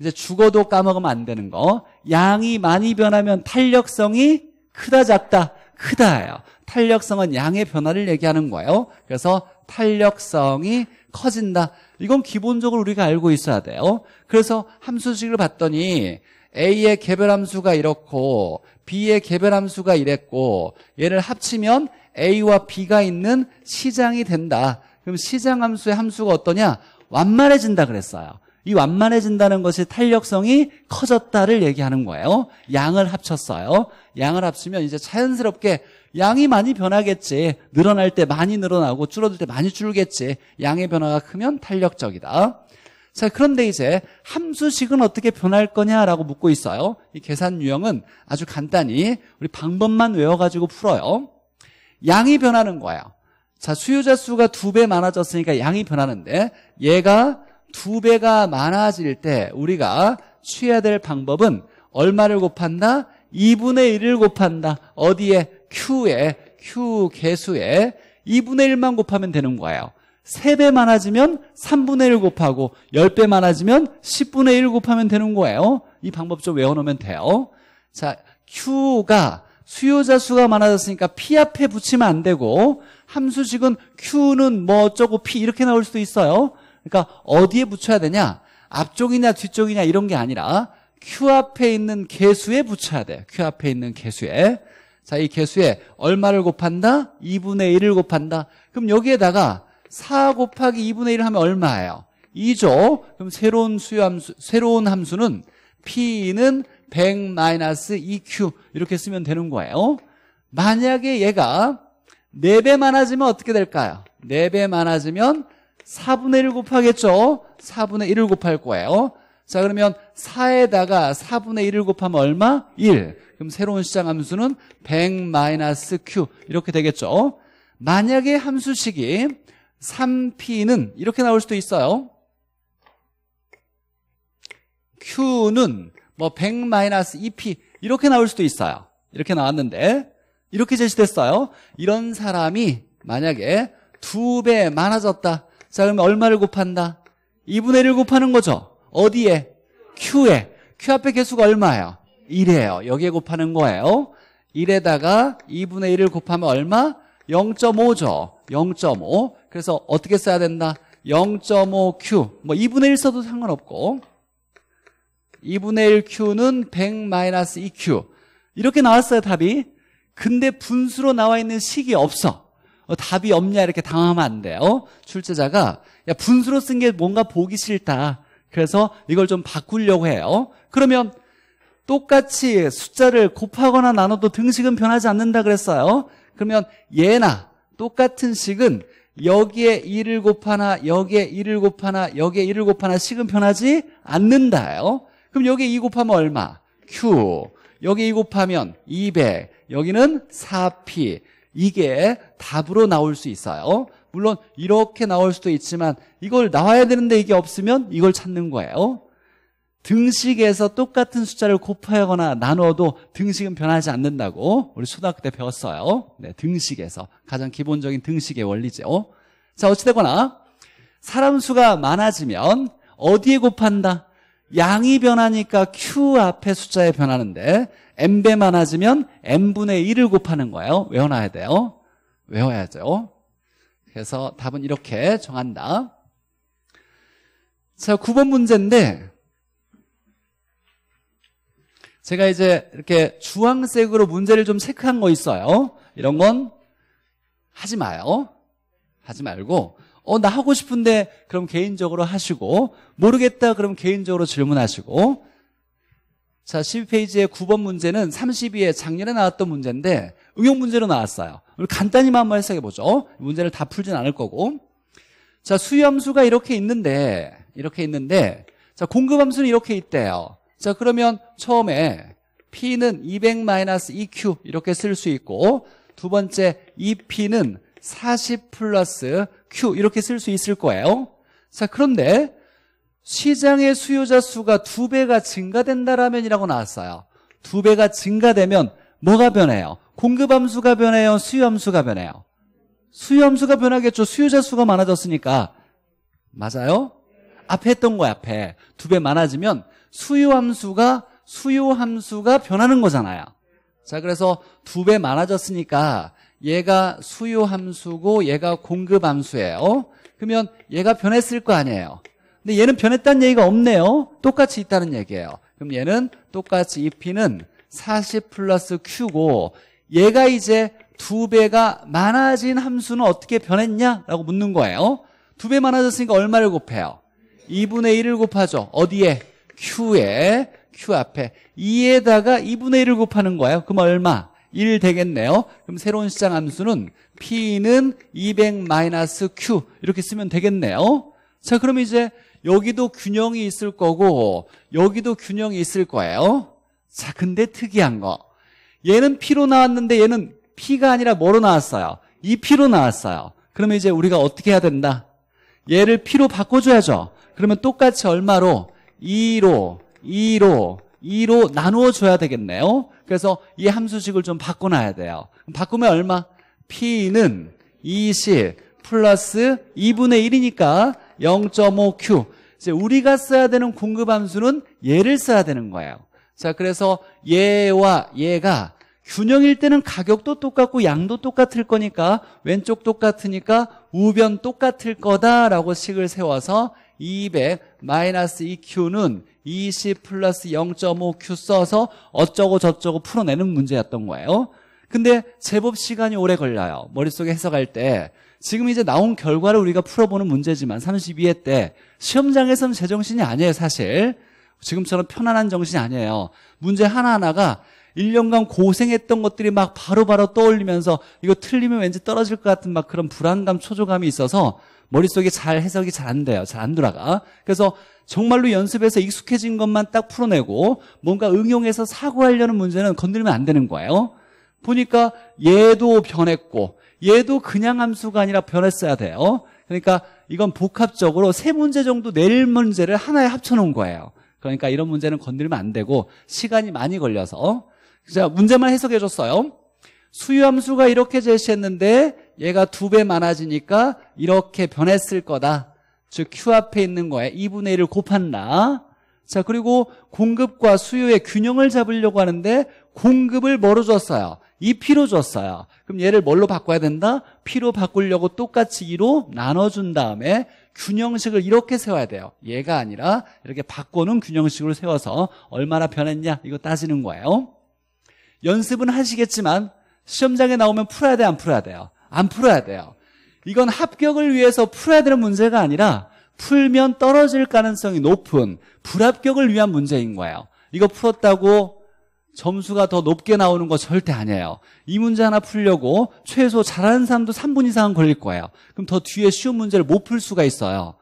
이제 죽어도 까먹으면 안 되는 거. 양이 많이 변하면 탄력성이 크다 작다 크다예요. 탄력성은 양의 변화를 얘기하는 거예요. 그래서 탄력성이 커진다. 이건 기본적으로 우리가 알고 있어야 돼요. 그래서 함수식을 봤더니 A의 개별함수가 이렇고 B의 개별함수가 이랬고 얘를 합치면 A와 B가 있는 시장이 된다. 그럼 시장 함수의 함수가 어떠냐? 완만해진다 그랬어요. 이 완만해진다는 것이 탄력성이 커졌다를 얘기하는 거예요. 양을 합쳤어요. 양을 합치면 이제 자연스럽게 양이 많이 변하겠지. 늘어날 때 많이 늘어나고 줄어들 때 많이 줄겠지. 양의 변화가 크면 탄력적이다. 자, 그런데 이제 함수식은 어떻게 변할 거냐라고 묻고 있어요. 이 계산 유형은 아주 간단히 우리 방법만 외워가지고 풀어요. 양이 변하는 거예요. 자, 수요자 수가 두 배 많아졌으니까 양이 변하는데 얘가 두 배가 많아질 때 우리가 취해야 될 방법은 얼마를 곱한다? 2분의 1을 곱한다. 어디에? Q의 Q 개수에 2분의 1만 곱하면 되는 거예요. 3배 많아지면 3분의 1 곱하고 10배 많아지면 10분의 1 곱하면 되는 거예요. 이 방법 좀 외워놓으면 돼요. 자, Q가 수요자 수가 많아졌으니까 P 앞에 붙이면 안 되고 함수식은 Q는 뭐 어쩌고 P 이렇게 나올 수도 있어요. 그러니까 어디에 붙여야 되냐? 앞쪽이냐 뒤쪽이냐 이런 게 아니라 Q 앞에 있는 개수에 붙여야 돼. Q 앞에 있는 개수에. 자, 이 개수에 얼마를 곱한다? 2분의 1을 곱한다. 그럼 여기에다가 4 곱하기 2분의 1을 하면 얼마예요? 2죠. 그럼 새로운 수요함수, 새로운 함수는 P는 100-EQ 이렇게 쓰면 되는 거예요. 만약에 얘가 4배 많아지면 어떻게 될까요? 4배 많아지면 4분의 1을 곱하겠죠. 4분의 1을 곱할 거예요. 자, 그러면 4에다가 4분의 1을 곱하면 얼마? 1. 그럼 새로운 시장 함수는 100 Q 이렇게 되겠죠. 만약에 함수식이 3P는 이렇게 나올 수도 있어요. Q는 뭐100마 2P 이렇게 나올 수도 있어요. 이렇게 나왔는데 이렇게 제시됐어요. 이런 사람이 만약에 2배 많아졌다. 자, 그러면 얼마를 곱한다? 2분의 1을 곱하는 거죠. 어디에? Q에. Q 앞에 개수가 얼마예요? 1이에요. 여기에 곱하는 거예요. 1에다가 2분의 1을 곱하면 얼마? 0.5죠. 0.5. 그래서 어떻게 써야 된다? 0.5Q. 뭐 2분의 1 써도 상관없고. 2분의 1Q는 100-2Q. 이렇게 나왔어요, 답이. 근데 분수로 나와 있는 식이 없어. 어, 답이 없냐 이렇게 당하면안 돼요. 출제자가 야 분수로 쓴 게 뭔가 보기 싫다. 그래서 이걸 좀 바꾸려고 해요. 그러면 똑같이 숫자를 곱하거나 나눠도 등식은 변하지 않는다 그랬어요. 그러면 얘나 똑같은 식은 여기에 1을 곱하나 여기에 1을 곱하나 여기에 1을 곱하나 식은 변하지 않는다요. 그럼 여기에 2 곱하면 얼마? Q. 여기 2 곱하면 200. 여기는 4P. 이게 답으로 나올 수 있어요. 물론 이렇게 나올 수도 있지만 이걸 나와야 되는데 이게 없으면 이걸 찾는 거예요. 등식에서 똑같은 숫자를 곱하거나 나눠도 등식은 변하지 않는다고 우리 초등학교 때 배웠어요. 네, 등식에서 가장 기본적인 등식의 원리죠. 자, 어찌되거나 사람 수가 많아지면 어디에 곱한다? 양이 변하니까 q 앞에 숫자에 변하는데 m배 많아지면 n분의 1을 곱하는 거예요. 외워놔야 돼요. 외워야죠. 그래서 답은 이렇게 정한다. 자, 9번 문제인데 제가 이제 이렇게 주황색으로 문제를 좀 체크한 거 있어요. 이런 건 하지 마요. 하지 말고 어, 나 하고 싶은데 그럼 개인적으로 하시고 모르겠다 그럼 개인적으로 질문하시고 자, 12페이지의 9번 문제는 32에 작년에 나왔던 문제인데 응용 문제로 나왔어요. 간단히만 한번 해석해 보죠. 문제를 다 풀진 않을 거고. 자, 수염수가 이렇게 있는데, 이렇게 있는데, 자, 공급함수는 이렇게 있대요. 자, 그러면 처음에 P는 200-EQ 이렇게 쓸 수 있고, 두 번째 EP는 40 플러스 Q 이렇게 쓸 수 있을 거예요. 자, 그런데 시장의 수요자 수가 두 배가 증가된다라면이라고 나왔어요. 두 배가 증가되면 뭐가 변해요? 공급함수가 변해요? 수요함수가 변해요? 수요함수가 변하겠죠. 수요자 수가 많아졌으니까. 맞아요? 앞에 했던 거 앞에. 두 배 많아지면 수요함수가, 수요함수가 변하는 거잖아요. 자, 그래서 두 배 많아졌으니까 얘가 수요함수고 얘가 공급함수예요. 그러면 얘가 변했을 거 아니에요. 근데 얘는 변했다는 얘기가 없네요. 똑같이 있다는 얘기예요. 그럼 얘는 똑같이 이 P는 40 플러스 Q고 얘가 이제 두 배가 많아진 함수는 어떻게 변했냐라고 묻는 거예요. 두 배 많아졌으니까 얼마를 곱해요? 2분의 1을 곱하죠. 어디에? Q에. Q 앞에 2에다가 2분의 1을 곱하는 거예요. 그럼 얼마? 1 되겠네요. 그럼 새로운 시장 함수는 P는 200-Q 이렇게 쓰면 되겠네요. 자, 그럼 이제 여기도 균형이 있을 거고 여기도 균형이 있을 거예요. 자, 근데 특이한 거. 얘는 피로 나왔는데 얘는 피가 아니라 뭐로 나왔어요? 이 피로 나왔어요. 그러면 이제 우리가 어떻게 해야 된다? 얘를 피로 바꿔줘야죠. 그러면 똑같이 얼마로? 2로, 2로, 2로 나누어 줘야 되겠네요. 그래서 이 함수식을 좀 바꿔놔야 돼요. 바꾸면 얼마? P는 20 플러스 2분의 1이니까 0.5Q. 이제 우리가 써야 되는 공급 함수는 얘를 써야 되는 거예요. 자, 그래서 얘와 얘가 균형일 때는 가격도 똑같고 양도 똑같을 거니까 왼쪽 똑같으니까 우변 똑같을 거다라고 식을 세워서 200 2Q는 20 0.5Q 써서 어쩌고 저쩌고 풀어내는 문제였던 거예요 근데 제법 시간이 오래 걸려요 머릿속에 해석할 때 지금 이제 나온 결과를 우리가 풀어보는 문제지만 32회 때 시험장에서는 제정신이 아니에요 사실 지금처럼 편안한 정신이 아니에요. 문제 하나하나가 1년간 고생했던 것들이 막 바로바로 바로 떠올리면서 이거 틀리면 왠지 떨어질 것 같은 막 그런 불안감, 초조감이 있어서 머릿속에 잘 해석이 잘 안 돼요. 잘 안 돌아가. 그래서 정말로 연습해서 익숙해진 것만 딱 풀어내고 뭔가 응용해서 사고하려는 문제는 건드리면안 되는 거예요. 보니까 얘도 변했고 얘도 그냥 함수가 아니라 변했어야 돼요. 그러니까 이건 복합적으로 세 문제 정도 낼 네 문제를 하나에 합쳐놓은 거예요. 그러니까 이런 문제는 건들면 안 되고 시간이 많이 걸려서 어? 자 문제만 해석해 줬어요. 수요함수가 이렇게 제시했는데 얘가 두 배 많아지니까 이렇게 변했을 거다. 즉 Q 앞에 있는 거에 2분의 1을 곱한다. 자 그리고 공급과 수요의 균형을 잡으려고 하는데 공급을 뭐로 줬어요? 2P로 줬어요. 그럼 얘를 뭘로 바꿔야 된다? P로 바꾸려고 똑같이 2로 나눠준 다음에 균형식을 이렇게 세워야 돼요. 얘가 아니라 이렇게 바꿔놓은 균형식으로 세워서 얼마나 변했냐 이거 따지는 거예요. 연습은 하시겠지만 시험장에 나오면 풀어야 돼, 안 풀어야 돼요? 안 풀어야 돼요. 이건 합격을 위해서 풀어야 되는 문제가 아니라 풀면 떨어질 가능성이 높은 불합격을 위한 문제인 거예요. 이거 풀었다고 점수가 더 높게 나오는 거 절대 아니에요. 이 문제 하나 풀려고 최소 잘하는 사람도 3분 이상은 걸릴 거예요. 그럼 더 뒤에 쉬운 문제를 못 풀 수가 있어요.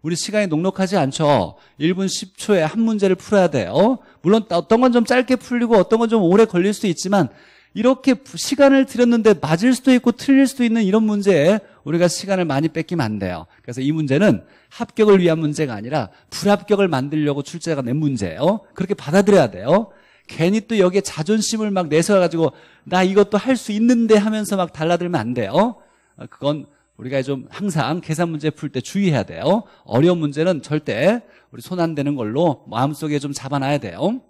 우리 시간이 넉넉하지 않죠. 1분 10초에 한 문제를 풀어야 돼요. 물론 어떤 건 좀 짧게 풀리고 어떤 건 좀 오래 걸릴 수도 있지만 이렇게 시간을 들였는데 맞을 수도 있고 틀릴 수도 있는 이런 문제에 우리가 시간을 많이 뺏기면 안 돼요. 그래서 이 문제는 합격을 위한 문제가 아니라 불합격을 만들려고 출제가 낸 문제예요. 그렇게 받아들여야 돼요. 괜히 또 여기에 자존심을 막 내세워가지고 나 이것도 할 수 있는데 하면서 막 달라들면 안 돼요. 어, 그건 우리가 좀 항상 계산 문제 풀 때 주의해야 돼요. 어려운 문제는 절대 우리 손안 대는 걸로 마음속에 좀 잡아놔야 돼요.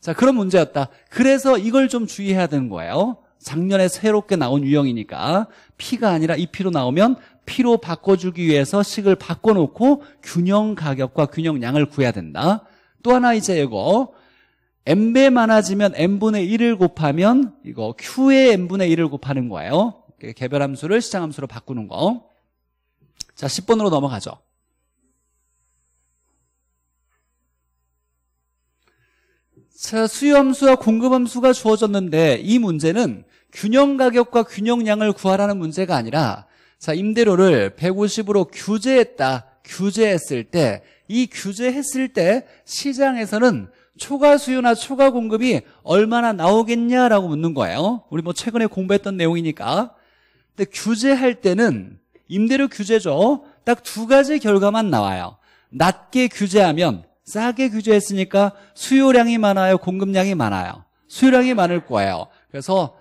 자, 그런 문제였다. 그래서 이걸 좀 주의해야 되는 거예요. 작년에 새롭게 나온 유형이니까 피가 아니라 이피로 e 나오면 피로 바꿔주기 위해서 식을 바꿔놓고 균형 가격과 균형 양을 구해야 된다. 또 하나 이제 이거 m배 많아지면 n분의 1을 곱하면 이거 q의 n분의 1을 곱하는 거예요. 개별 함수를 시장 함수로 바꾸는 거. 자, 10번으로 넘어가죠. 자, 수요함수와 공급함수가 주어졌는데 이 문제는 균형 가격과 균형량을 구하라는 문제가 아니라 자, 임대료를 150으로 규제했다. 규제했을 때 이 규제했을 때 시장에서는 초과 수요나 초과 공급이 얼마나 나오겠냐라고 묻는 거예요. 우리 뭐 최근에 공부했던 내용이니까. 근데 규제할 때는 임대료 규제죠. 딱 두 가지 결과만 나와요. 낮게 규제하면 싸게 규제했으니까 수요량이 많아요, 공급량이 많아요. 수요량이 많을 거예요. 그래서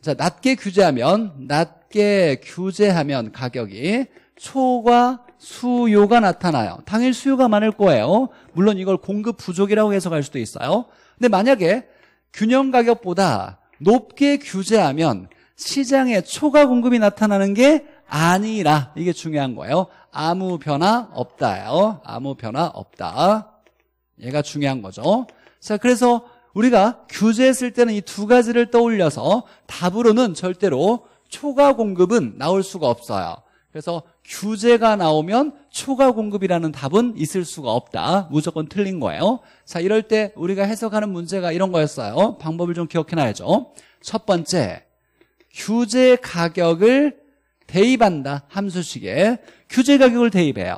자, 낮게 규제하면 낮게 규제하면 가격이 초과 수요가 나타나요. 당일 수요가 많을 거예요. 물론 이걸 공급 부족이라고 해석할 수도 있어요. 근데 만약에 균형 가격보다 높게 규제하면 시장에 초과 공급이 나타나는 게 아니라 이게 중요한 거예요. 아무 변화 없다요. 아무 변화 없다. 얘가 중요한 거죠. 자, 그래서 우리가 규제했을 때는 이 두 가지를 떠올려서 답으로는 절대로 초과 공급은 나올 수가 없어요. 그래서 규제가 나오면 초과 공급이라는 답은 있을 수가 없다. 무조건 틀린 거예요. 자, 이럴 때 우리가 해석하는 문제가 이런 거였어요. 방법을 좀 기억해놔야죠. 첫 번째, 규제 가격을 대입한다. 함수식에. 규제 가격을 대입해요.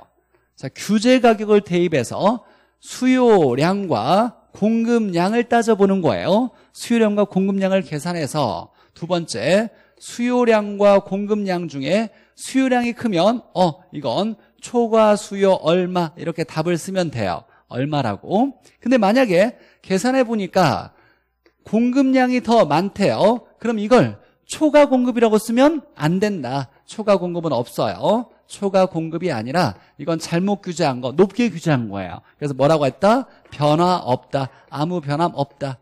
자, 규제 가격을 대입해서 수요량과 공급량을 따져보는 거예요. 수요량과 공급량을 계산해서 두 번째, 수요량과 공급량 중에 수요량이 크면 어 이건 초과 수요 얼마 이렇게 답을 쓰면 돼요 얼마라고 근데 만약에 계산해 보니까 공급량이 더 많대요 그럼 이걸 초과 공급이라고 쓰면 안 된다 초과 공급은 없어요 초과 공급이 아니라 이건 잘못 규제한 거 높게 규제한 거예요 그래서 뭐라고 했다? 변화 없다 아무 변함 없다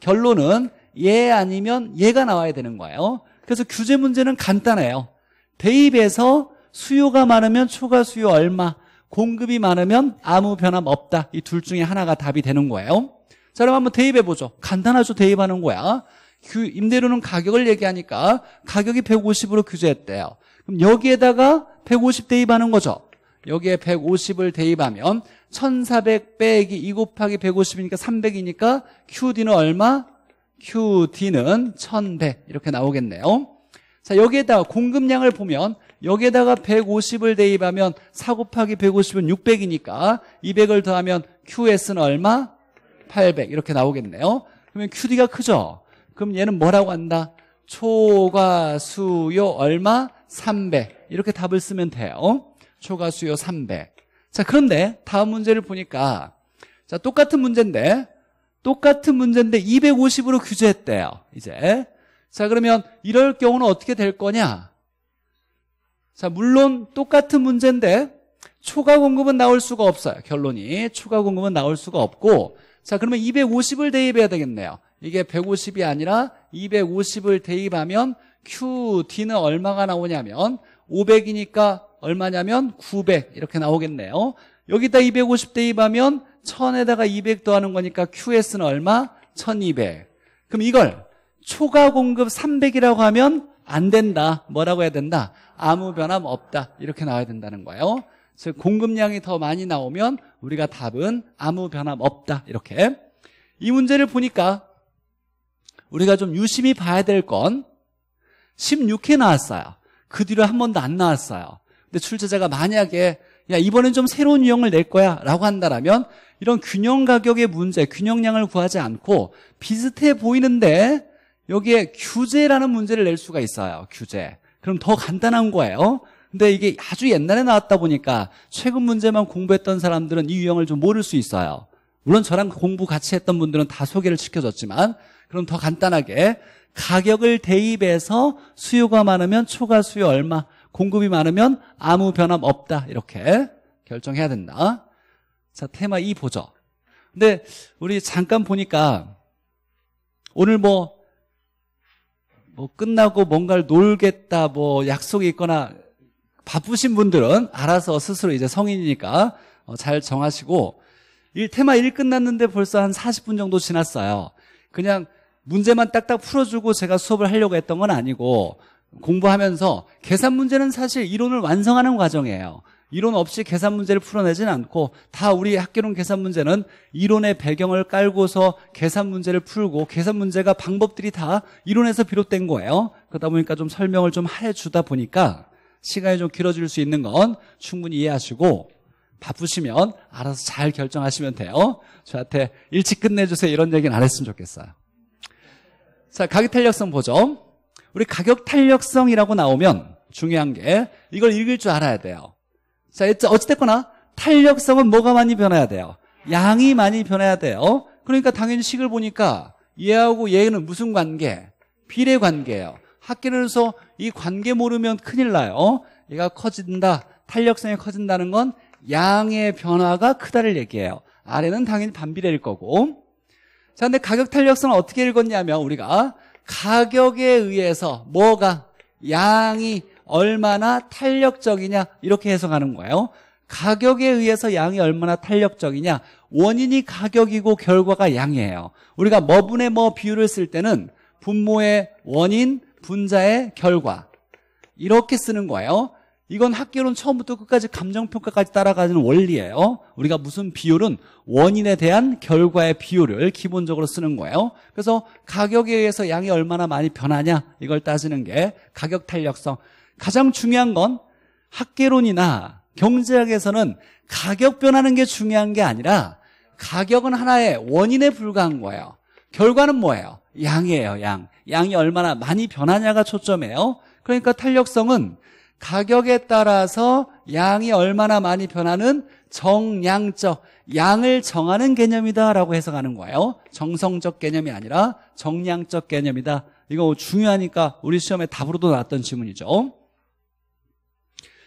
결론은 예 아니면 예가 나와야 되는 거예요 그래서 규제 문제는 간단해요 대입에서 수요가 많으면 초과 수요 얼마, 공급이 많으면 아무 변함 없다. 이 둘 중에 하나가 답이 되는 거예요. 자, 그럼 한번 대입해 보죠. 간단하죠. 대입하는 거야. 임대료는 가격을 얘기하니까 가격이 150으로 규제했대요. 그럼 여기에다가 150 대입하는 거죠. 여기에 150을 대입하면 1400 빼기 2 곱하기 150이니까 300이니까 QD는 얼마? QD는 1100 이렇게 나오겠네요. 자, 여기에다 공급량을 보면 여기에다가 150을 대입하면 4 곱하기 150은 600이니까 200을 더하면 QS는 얼마? 800 이렇게 나오겠네요. 그러면 QD가 크죠? 그럼 얘는 뭐라고 한다? 초과수요 얼마? 300 이렇게 답을 쓰면 돼요. 초과수요 300. 자 그런데 다음 문제를 보니까 자 똑같은 문제인데 똑같은 문제인데 250으로 규제했대요. 이제 자, 그러면 이럴 경우는 어떻게 될 거냐? 자, 물론 똑같은 문제인데 초과 공급은 나올 수가 없어요. 결론이 초과 공급은 나올 수가 없고 자, 그러면 250을 대입해야 되겠네요. 이게 150이 아니라 250을 대입하면 QD는 얼마가 나오냐면 500이니까 얼마냐면 900 이렇게 나오겠네요. 여기다 250 대입하면 1000에다가 200 더하는 거니까 QS는 얼마? 1200. 그럼 이걸 초과 공급 300이라고 하면 안 된다. 뭐라고 해야 된다? 아무 변함 없다. 이렇게 나와야 된다는 거예요. 그 공급량이 더 많이 나오면 우리가 답은 아무 변함 없다. 이렇게. 이 문제를 보니까 우리가 좀 유심히 봐야 될 건 16회 나왔어요. 그 뒤로 한 번도 안 나왔어요. 근데 출제자가 만약에 야 이번엔 좀 새로운 유형을 낼 거야 라고 한다면 이런 균형 가격의 문제, 균형량을 구하지 않고 비슷해 보이는데 여기에 규제라는 문제를 낼 수가 있어요. 규제. 그럼 더 간단한 거예요. 근데 이게 아주 옛날에 나왔다 보니까 최근 문제만 공부했던 사람들은 이 유형을 좀 모를 수 있어요. 물론 저랑 공부 같이 했던 분들은 다 소개를 시켜줬지만 그럼 더 간단하게 가격을 대입해서 수요가 많으면 초과 수요 얼마 공급이 많으면 아무 변함 없다 이렇게 결정해야 된다 자 테마 2 보죠 근데 우리 잠깐 보니까 오늘 뭐뭐 끝나고 뭔가를 놀겠다 뭐 약속이 있거나 바쁘신 분들은 알아서 스스로 이제 성인이니까 어, 잘 정하시고 일 테마 1 끝났는데 벌써 한 40분 정도 지났어요. 그냥 문제만 딱딱 풀어주고 제가 수업을 하려고 했던 건 아니고 공부하면서 계산 문제는 사실 이론을 완성하는 과정이에요. 이론 없이 계산 문제를 풀어내지는 않고 다 우리 학교론 계산 문제는 이론의 배경을 깔고서 계산 문제를 풀고 계산 문제가 방법들이 다 이론에서 비롯된 거예요. 그러다 보니까 좀 설명을 좀 해주다 보니까 시간이 좀 길어질 수 있는 건 충분히 이해하시고 바쁘시면 알아서 잘 결정하시면 돼요. 저한테 일찍 끝내주세요 이런 얘기는 안 했으면 좋겠어요. 자, 가격 탄력성 보죠. 우리 가격 탄력성이라고 나오면 중요한 게 이걸 읽을 줄 알아야 돼요. 자, 어찌됐거나 탄력성은 뭐가 많이 변해야 돼요? 양이 많이 변해야 돼요. 어? 그러니까 당연히 식을 보니까 얘하고 얘는 무슨 관계? 비례 관계예요. 학계를 해서 이 관계 모르면 큰일 나요. 어? 얘가 커진다. 탄력성이 커진다는 건 양의 변화가 크다를 얘기해요. 아래는 당연히 반비례일 거고. 자, 근데 가격 탄력성은 어떻게 읽었냐면 우리가 가격에 의해서 뭐가 양이 얼마나 탄력적이냐 이렇게 해석하는 거예요. 가격에 의해서 양이 얼마나 탄력적이냐 원인이 가격이고 결과가 양이에요. 우리가 뭐분의 뭐 비율을 쓸 때는 분모의 원인, 분자의 결과 이렇게 쓰는 거예요. 이건 학교론 처음부터 끝까지 감정평가까지 따라가는 원리예요. 우리가 무슨 비율은 원인에 대한 결과의 비율을 기본적으로 쓰는 거예요. 그래서 가격에 의해서 양이 얼마나 많이 변하냐 이걸 따지는 게 가격 탄력성. 가장 중요한 건 학계론이나 경제학에서는 가격 변하는 게 중요한 게 아니라 가격은 하나의 원인에 불과한 거예요. 결과는 뭐예요? 양이에요, 양. 양이 얼마나 많이 변하냐가 초점이에요. 그러니까 탄력성은 가격에 따라서 양이 얼마나 많이 변하는 정량적, 양을 정하는 개념이다라고 해석하는 거예요. 정성적 개념이 아니라 정량적 개념이다. 이거 중요하니까 우리 시험에 답으로도 나왔던 질문이죠.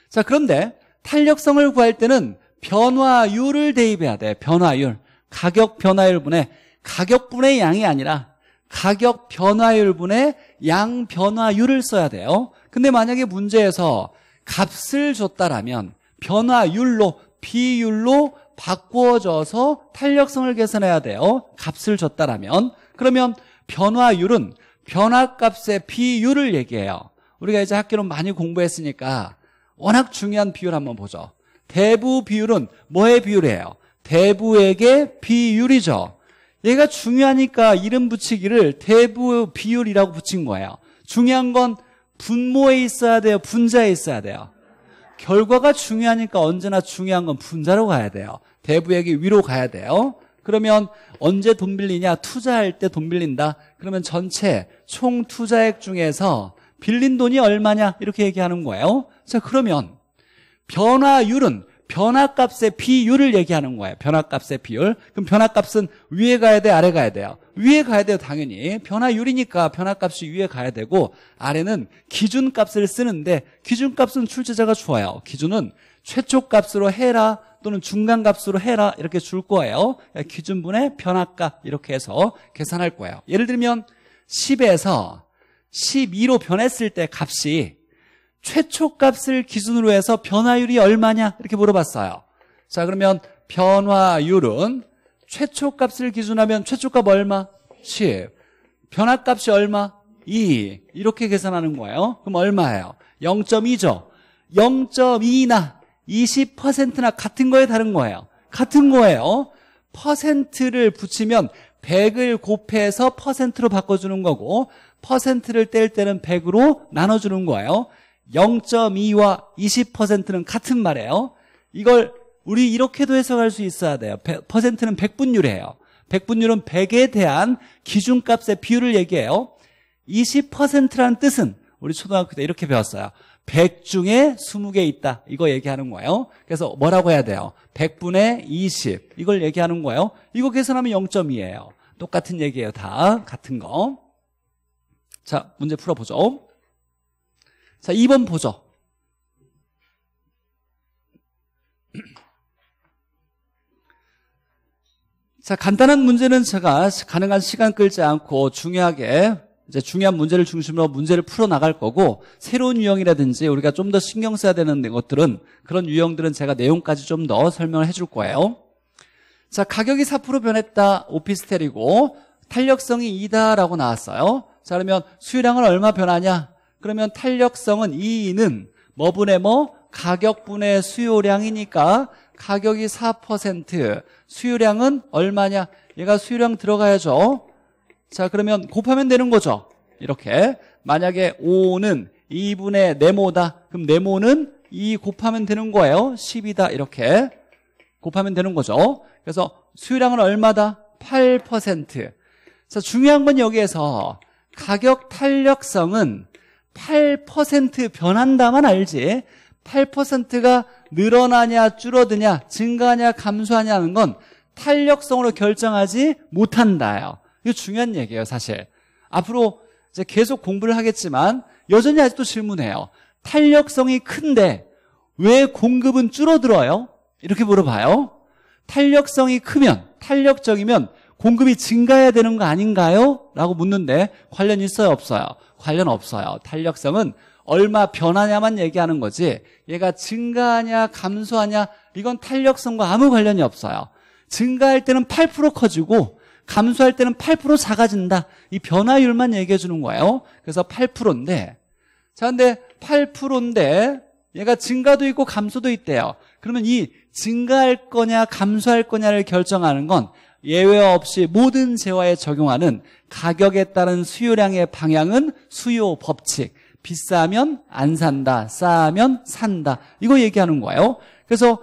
자, 그런데 탄력성을 구할 때는 변화율을 대입해야 돼. 변화율. 가격 변화율분의 가격분의 양이 아니라 가격 변화율분의 양 변화율을 써야 돼요. 근데 만약에 문제에서 값을 줬다라면 변화율로 비율로 바꿔져서 탄력성을 계산해야 돼요. 값을 줬다라면 그러면 변화율은 변화값의 비율을 얘기해요. 우리가 이제 학교는 많이 공부했으니까 워낙 중요한 비율 한번 보죠. 대부 비율은 뭐의 비율이에요? 대부에게 비율이죠. 얘가 중요하니까 이름 붙이기를 대부 비율이라고 붙인 거예요. 중요한 건 분모에 있어야 돼요? 분자에 있어야 돼요? 결과가 중요하니까 언제나 중요한 건 분자로 가야 돼요. 대부에게 위로 가야 돼요. 그러면 언제 돈 빌리냐? 투자할 때 돈 빌린다. 그러면 전체 총 투자액 중에서 빌린 돈이 얼마냐? 이렇게 얘기하는 거예요. 자, 그러면 변화율은 변화값의 비율을 얘기하는 거예요. 변화값의 비율. 그럼 변화값은 위에 가야 돼, 아래 가야 돼요? 위에 가야 돼요, 당연히. 변화율이니까 변화값이 위에 가야 되고 아래는 기준값을 쓰는데 기준값은 출제자가 좋아요. 기준은 최초값으로 해라 또는 중간값으로 해라 이렇게 줄 거예요. 기준분의 변화값 이렇게 해서 계산할 거예요. 예를 들면 10에서 12로 변했을 때 값이 최초 값을 기준으로 해서 변화율이 얼마냐? 이렇게 물어봤어요. 자, 그러면 변화율은 최초 값을 기준하면 최초 값 얼마? 10. 변화 값이 얼마? 2. 이렇게 계산하는 거예요. 그럼 얼마예요? 0.2죠. 0.2나 20%나 같은 거에 다른 거예요. 같은 거예요. 퍼센트를 붙이면 100을 곱해서 퍼센트로 바꿔주는 거고 퍼센트를 뗄 때는 100으로 나눠주는 거예요. 0.2와 20%는 같은 말이에요. 이걸 우리 이렇게도 해석할 수 있어야 돼요. 100%는 백분율이에요. 백분율은 100에 대한 기준값의 비율을 얘기해요. 20%라는 뜻은 우리 초등학교 때 이렇게 배웠어요. 100 중에 20개 있다. 이거 얘기하는 거예요. 그래서 뭐라고 해야 돼요? 100분의 20. 이걸 얘기하는 거예요. 이거 계산하면 0.2예요. 똑같은 얘기예요. 다 같은 거. 자, 문제 풀어보죠. 자, 2번 보죠. 자, 간단한 문제는 제가 가능한 시간 끌지 않고 중요하게 이제 중요한 문제를 중심으로 문제를 풀어 나갈 거고 새로운 유형이라든지 우리가 좀 더 신경 써야 되는 것들은 그런 유형들은 제가 내용까지 좀 더 설명을 해 줄 거예요. 자, 가격이 4% 변했다. 오피스텔이고 탄력성이 2다라고 나왔어요. 자, 그러면 수요량은 얼마 변하냐? 그러면 탄력성은 2는 뭐분의 뭐 가격분의 수요량이니까 가격이 4% 수요량은 얼마냐 얘가 수요량 들어가야죠 자 그러면 곱하면 되는 거죠 이렇게 만약에 5는 2분의 네모다 그럼 네모는 2 곱하면 되는 거예요 10이다 이렇게 곱하면 되는 거죠 그래서 수요량은 얼마다 8%자 중요한 건 여기에서 가격 탄력성은 8% 변한다만 알지 8%가 늘어나냐 줄어드냐 증가냐 하 감소하냐는 건 탄력성으로 결정하지 못한다요. 이거 중요한 얘기예요, 사실. 앞으로 이제 계속 공부를 하겠지만 여전히 아직도 질문해요. 탄력성이 큰데 왜 공급은 줄어들어요? 이렇게 물어봐요. 탄력성이 크면 탄력적이면 공급이 증가해야 되는 거 아닌가요? 라고 묻는데 관련 있어요? 없어요? 관련 없어요. 탄력성은 얼마 변하냐만 얘기하는 거지 얘가 증가하냐 감소하냐 이건 탄력성과 아무 관련이 없어요. 증가할 때는 8% 커지고 감소할 때는 8% 작아진다. 이 변화율만 얘기해 주는 거예요. 그래서 8%인데 자 근데 8%인데 얘가 증가도 있고 감소도 있대요. 그러면 이 증가할 거냐 감소할 거냐를 결정하는 건 예외 없이 모든 재화에 적용하는 가격에 따른 수요량의 방향은 수요 법칙. 비싸면 안 산다. 싸면 산다. 이거 얘기하는 거예요. 그래서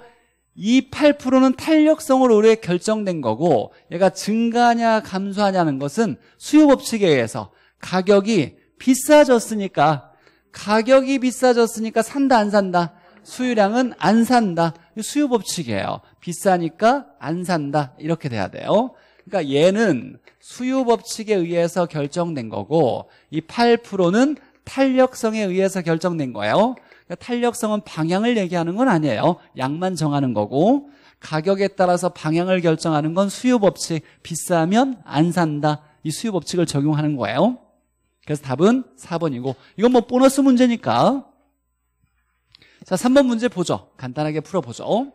이 8%는 탄력성으로 의뢰 결정된 거고 얘가 증가하냐 감소하냐는 것은 수요 법칙에 의해서 가격이 비싸졌으니까 가격이 비싸졌으니까 산다 안 산다 수요량은 안 산다 수요 법칙이에요. 비싸니까 안 산다. 이렇게 돼야 돼요. 그러니까 얘는 수요 법칙에 의해서 결정된 거고 이 8%는 탄력성에 의해서 결정된 거예요. 그러니까 탄력성은 방향을 얘기하는 건 아니에요. 양만 정하는 거고 가격에 따라서 방향을 결정하는 건 수요 법칙. 비싸면 안 산다. 이 수요 법칙을 적용하는 거예요. 그래서 답은 4번이고 이건 뭐 보너스 문제니까 자, 3번 문제 보죠. 간단하게 풀어보죠.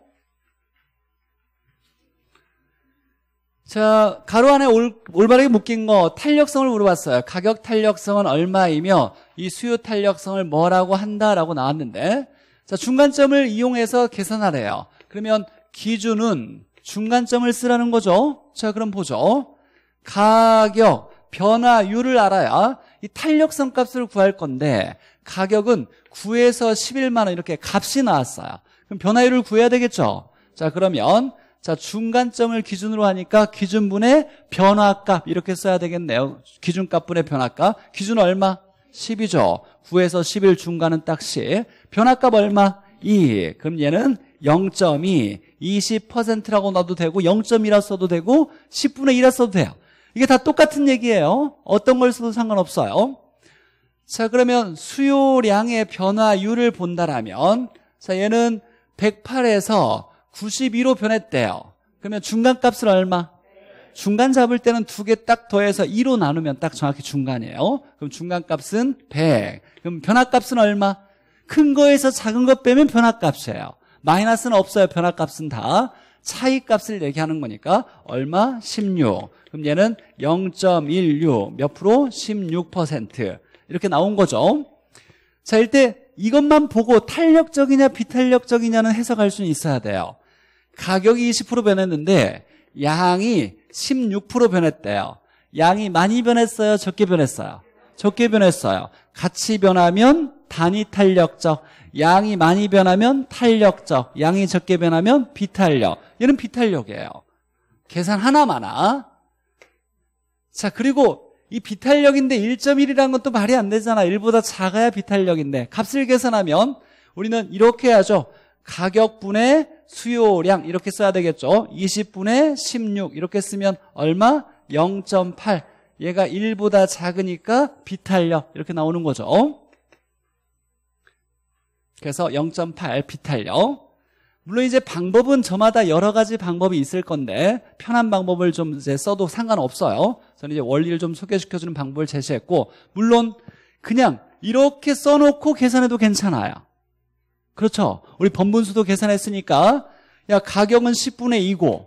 자, 가로 안에 올, 올바르게 묶인 거 탄력성을 물어봤어요. 가격 탄력성은 얼마이며 이 수요 탄력성을 뭐라고 한다라고 나왔는데 자, 중간점을 이용해서 계산하래요. 그러면 기준은 중간점을 쓰라는 거죠. 자, 그럼 보죠. 가격, 변화율을 알아야 이 탄력성 값을 구할 건데 가격은 9에서 11만 원 이렇게 값이 나왔어요. 그럼 변화율을 구해야 되겠죠. 자, 그러면 자, 중간점을 기준으로 하니까 기준분의 변화값 이렇게 써야 되겠네요. 기준값분의 변화값. 기준 얼마? 10이죠. 9에서 11 중간은 딱 10. 변화값 얼마? 2. 그럼 얘는 0.2, 20%라고 놔도 되고 0.1라 써도 되고 10분의 1라 써도 돼요. 이게 다 똑같은 얘기예요. 어떤 걸 써도 상관없어요. 자, 그러면 수요량의 변화율을 본다라면 자, 얘는 108에서 92로 변했대요. 그러면 중간 값은 얼마? 중간 잡을 때는 두 개 딱 더해서 2로 나누면 딱 정확히 중간이에요. 그럼 중간 값은 100. 그럼 변화 값은 얼마? 큰 거에서 작은 거 빼면 변화 값이에요. 마이너스는 없어요. 변화 값은 다. 차이 값을 얘기하는 거니까 얼마? 16. 그럼 얘는 0.16. 몇 프로? 16%. 이렇게 나온 거죠. 자, 이때 이것만 보고 탄력적이냐 비탄력적이냐는 해석할 수는 있어야 돼요. 가격이 20% 변했는데 양이 16% 변했대요. 양이 많이 변했어요? 적게 변했어요? 적게 변했어요. 같이 변하면 단위 탄력적, 양이 많이 변하면 탄력적, 양이 적게 변하면 비탄력. 얘는 비탄력이에요. 계산 하나마나. 자, 그리고 이 비탄력인데 1.1이라는 것도 말이 안 되잖아. 1보다 작아야 비탄력인데. 값을 계산하면 우리는 이렇게 해야죠. 가격분의 수요량 이렇게 써야 되겠죠. 20분의 16 이렇게 쓰면 얼마? 0.8. 얘가 1보다 작으니까 비탄력 이렇게 나오는 거죠. 그래서 0.8 비탄력. 물론 이제 방법은 저마다 여러 가지 방법이 있을 건데 편한 방법을 좀 이제 써도 상관없어요. 저는 이제 원리를 좀 소개시켜주는 방법을 제시했고 물론 그냥 이렇게 써놓고 계산해도 괜찮아요. 그렇죠? 우리 법분수도 계산했으니까 야 가격은 10분의 2고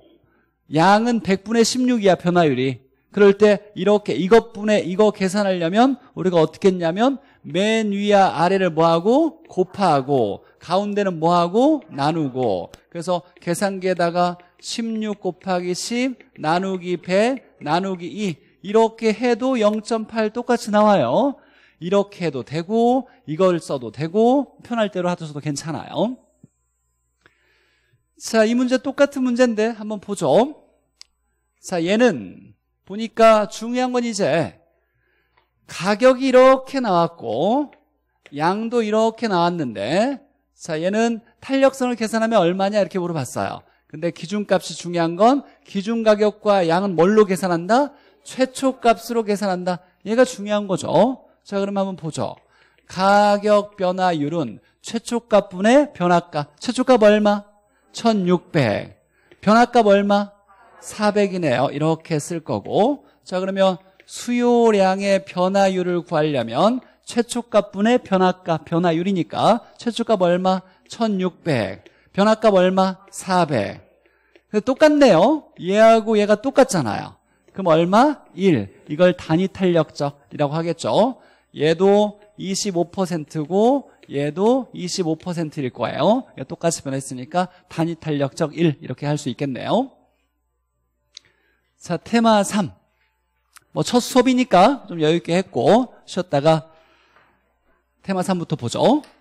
양은 100분의 16이야 변화율이. 그럴 때 이렇게 이것분의 이거 계산하려면 우리가 어떻게 했냐면 맨 위와 아래를 뭐하고 곱하고 가운데는 뭐하고 나누고 그래서 계산기에다가 16 곱하기 10 나누기 100 나누기 2 이렇게 해도 0.8 똑같이 나와요. 이렇게 해도 되고 이걸 써도 되고 편할 대로 하셔도 괜찮아요. 자, 이 문제 똑같은 문제인데 한번 보죠. 자, 얘는 보니까 중요한 건 이제 가격이 이렇게 나왔고 양도 이렇게 나왔는데 자, 얘는 탄력성을 계산하면 얼마냐 이렇게 물어봤어요. 근데 기준값이 중요한 건 기준 가격과 양은 뭘로 계산한다? 최초 값으로 계산한다. 얘가 중요한 거죠. 자, 그럼 한번 보죠. 가격 변화율은 최초값 분의 변화값. 최초값 얼마? 1600. 변화값 얼마? 400이네요. 이렇게 쓸 거고. 자, 그러면 수요량의 변화율을 구하려면 최초값 분의 변화값, 변화율이니까 최초값 얼마? 1600. 변화값 얼마? 400. 똑같네요. 얘하고 얘가 똑같잖아요. 그럼 얼마? 1. 이걸 단위 탄력적이라고 하겠죠. 얘도 25%고 얘도 25%일 거예요. 똑같이 변했으니까 단위 탄력적 1 이렇게 할 수 있겠네요. 자, 테마 3. 뭐 첫 수업이니까 좀 여유 있게 했고 쉬었다가 테마 3부터 보죠.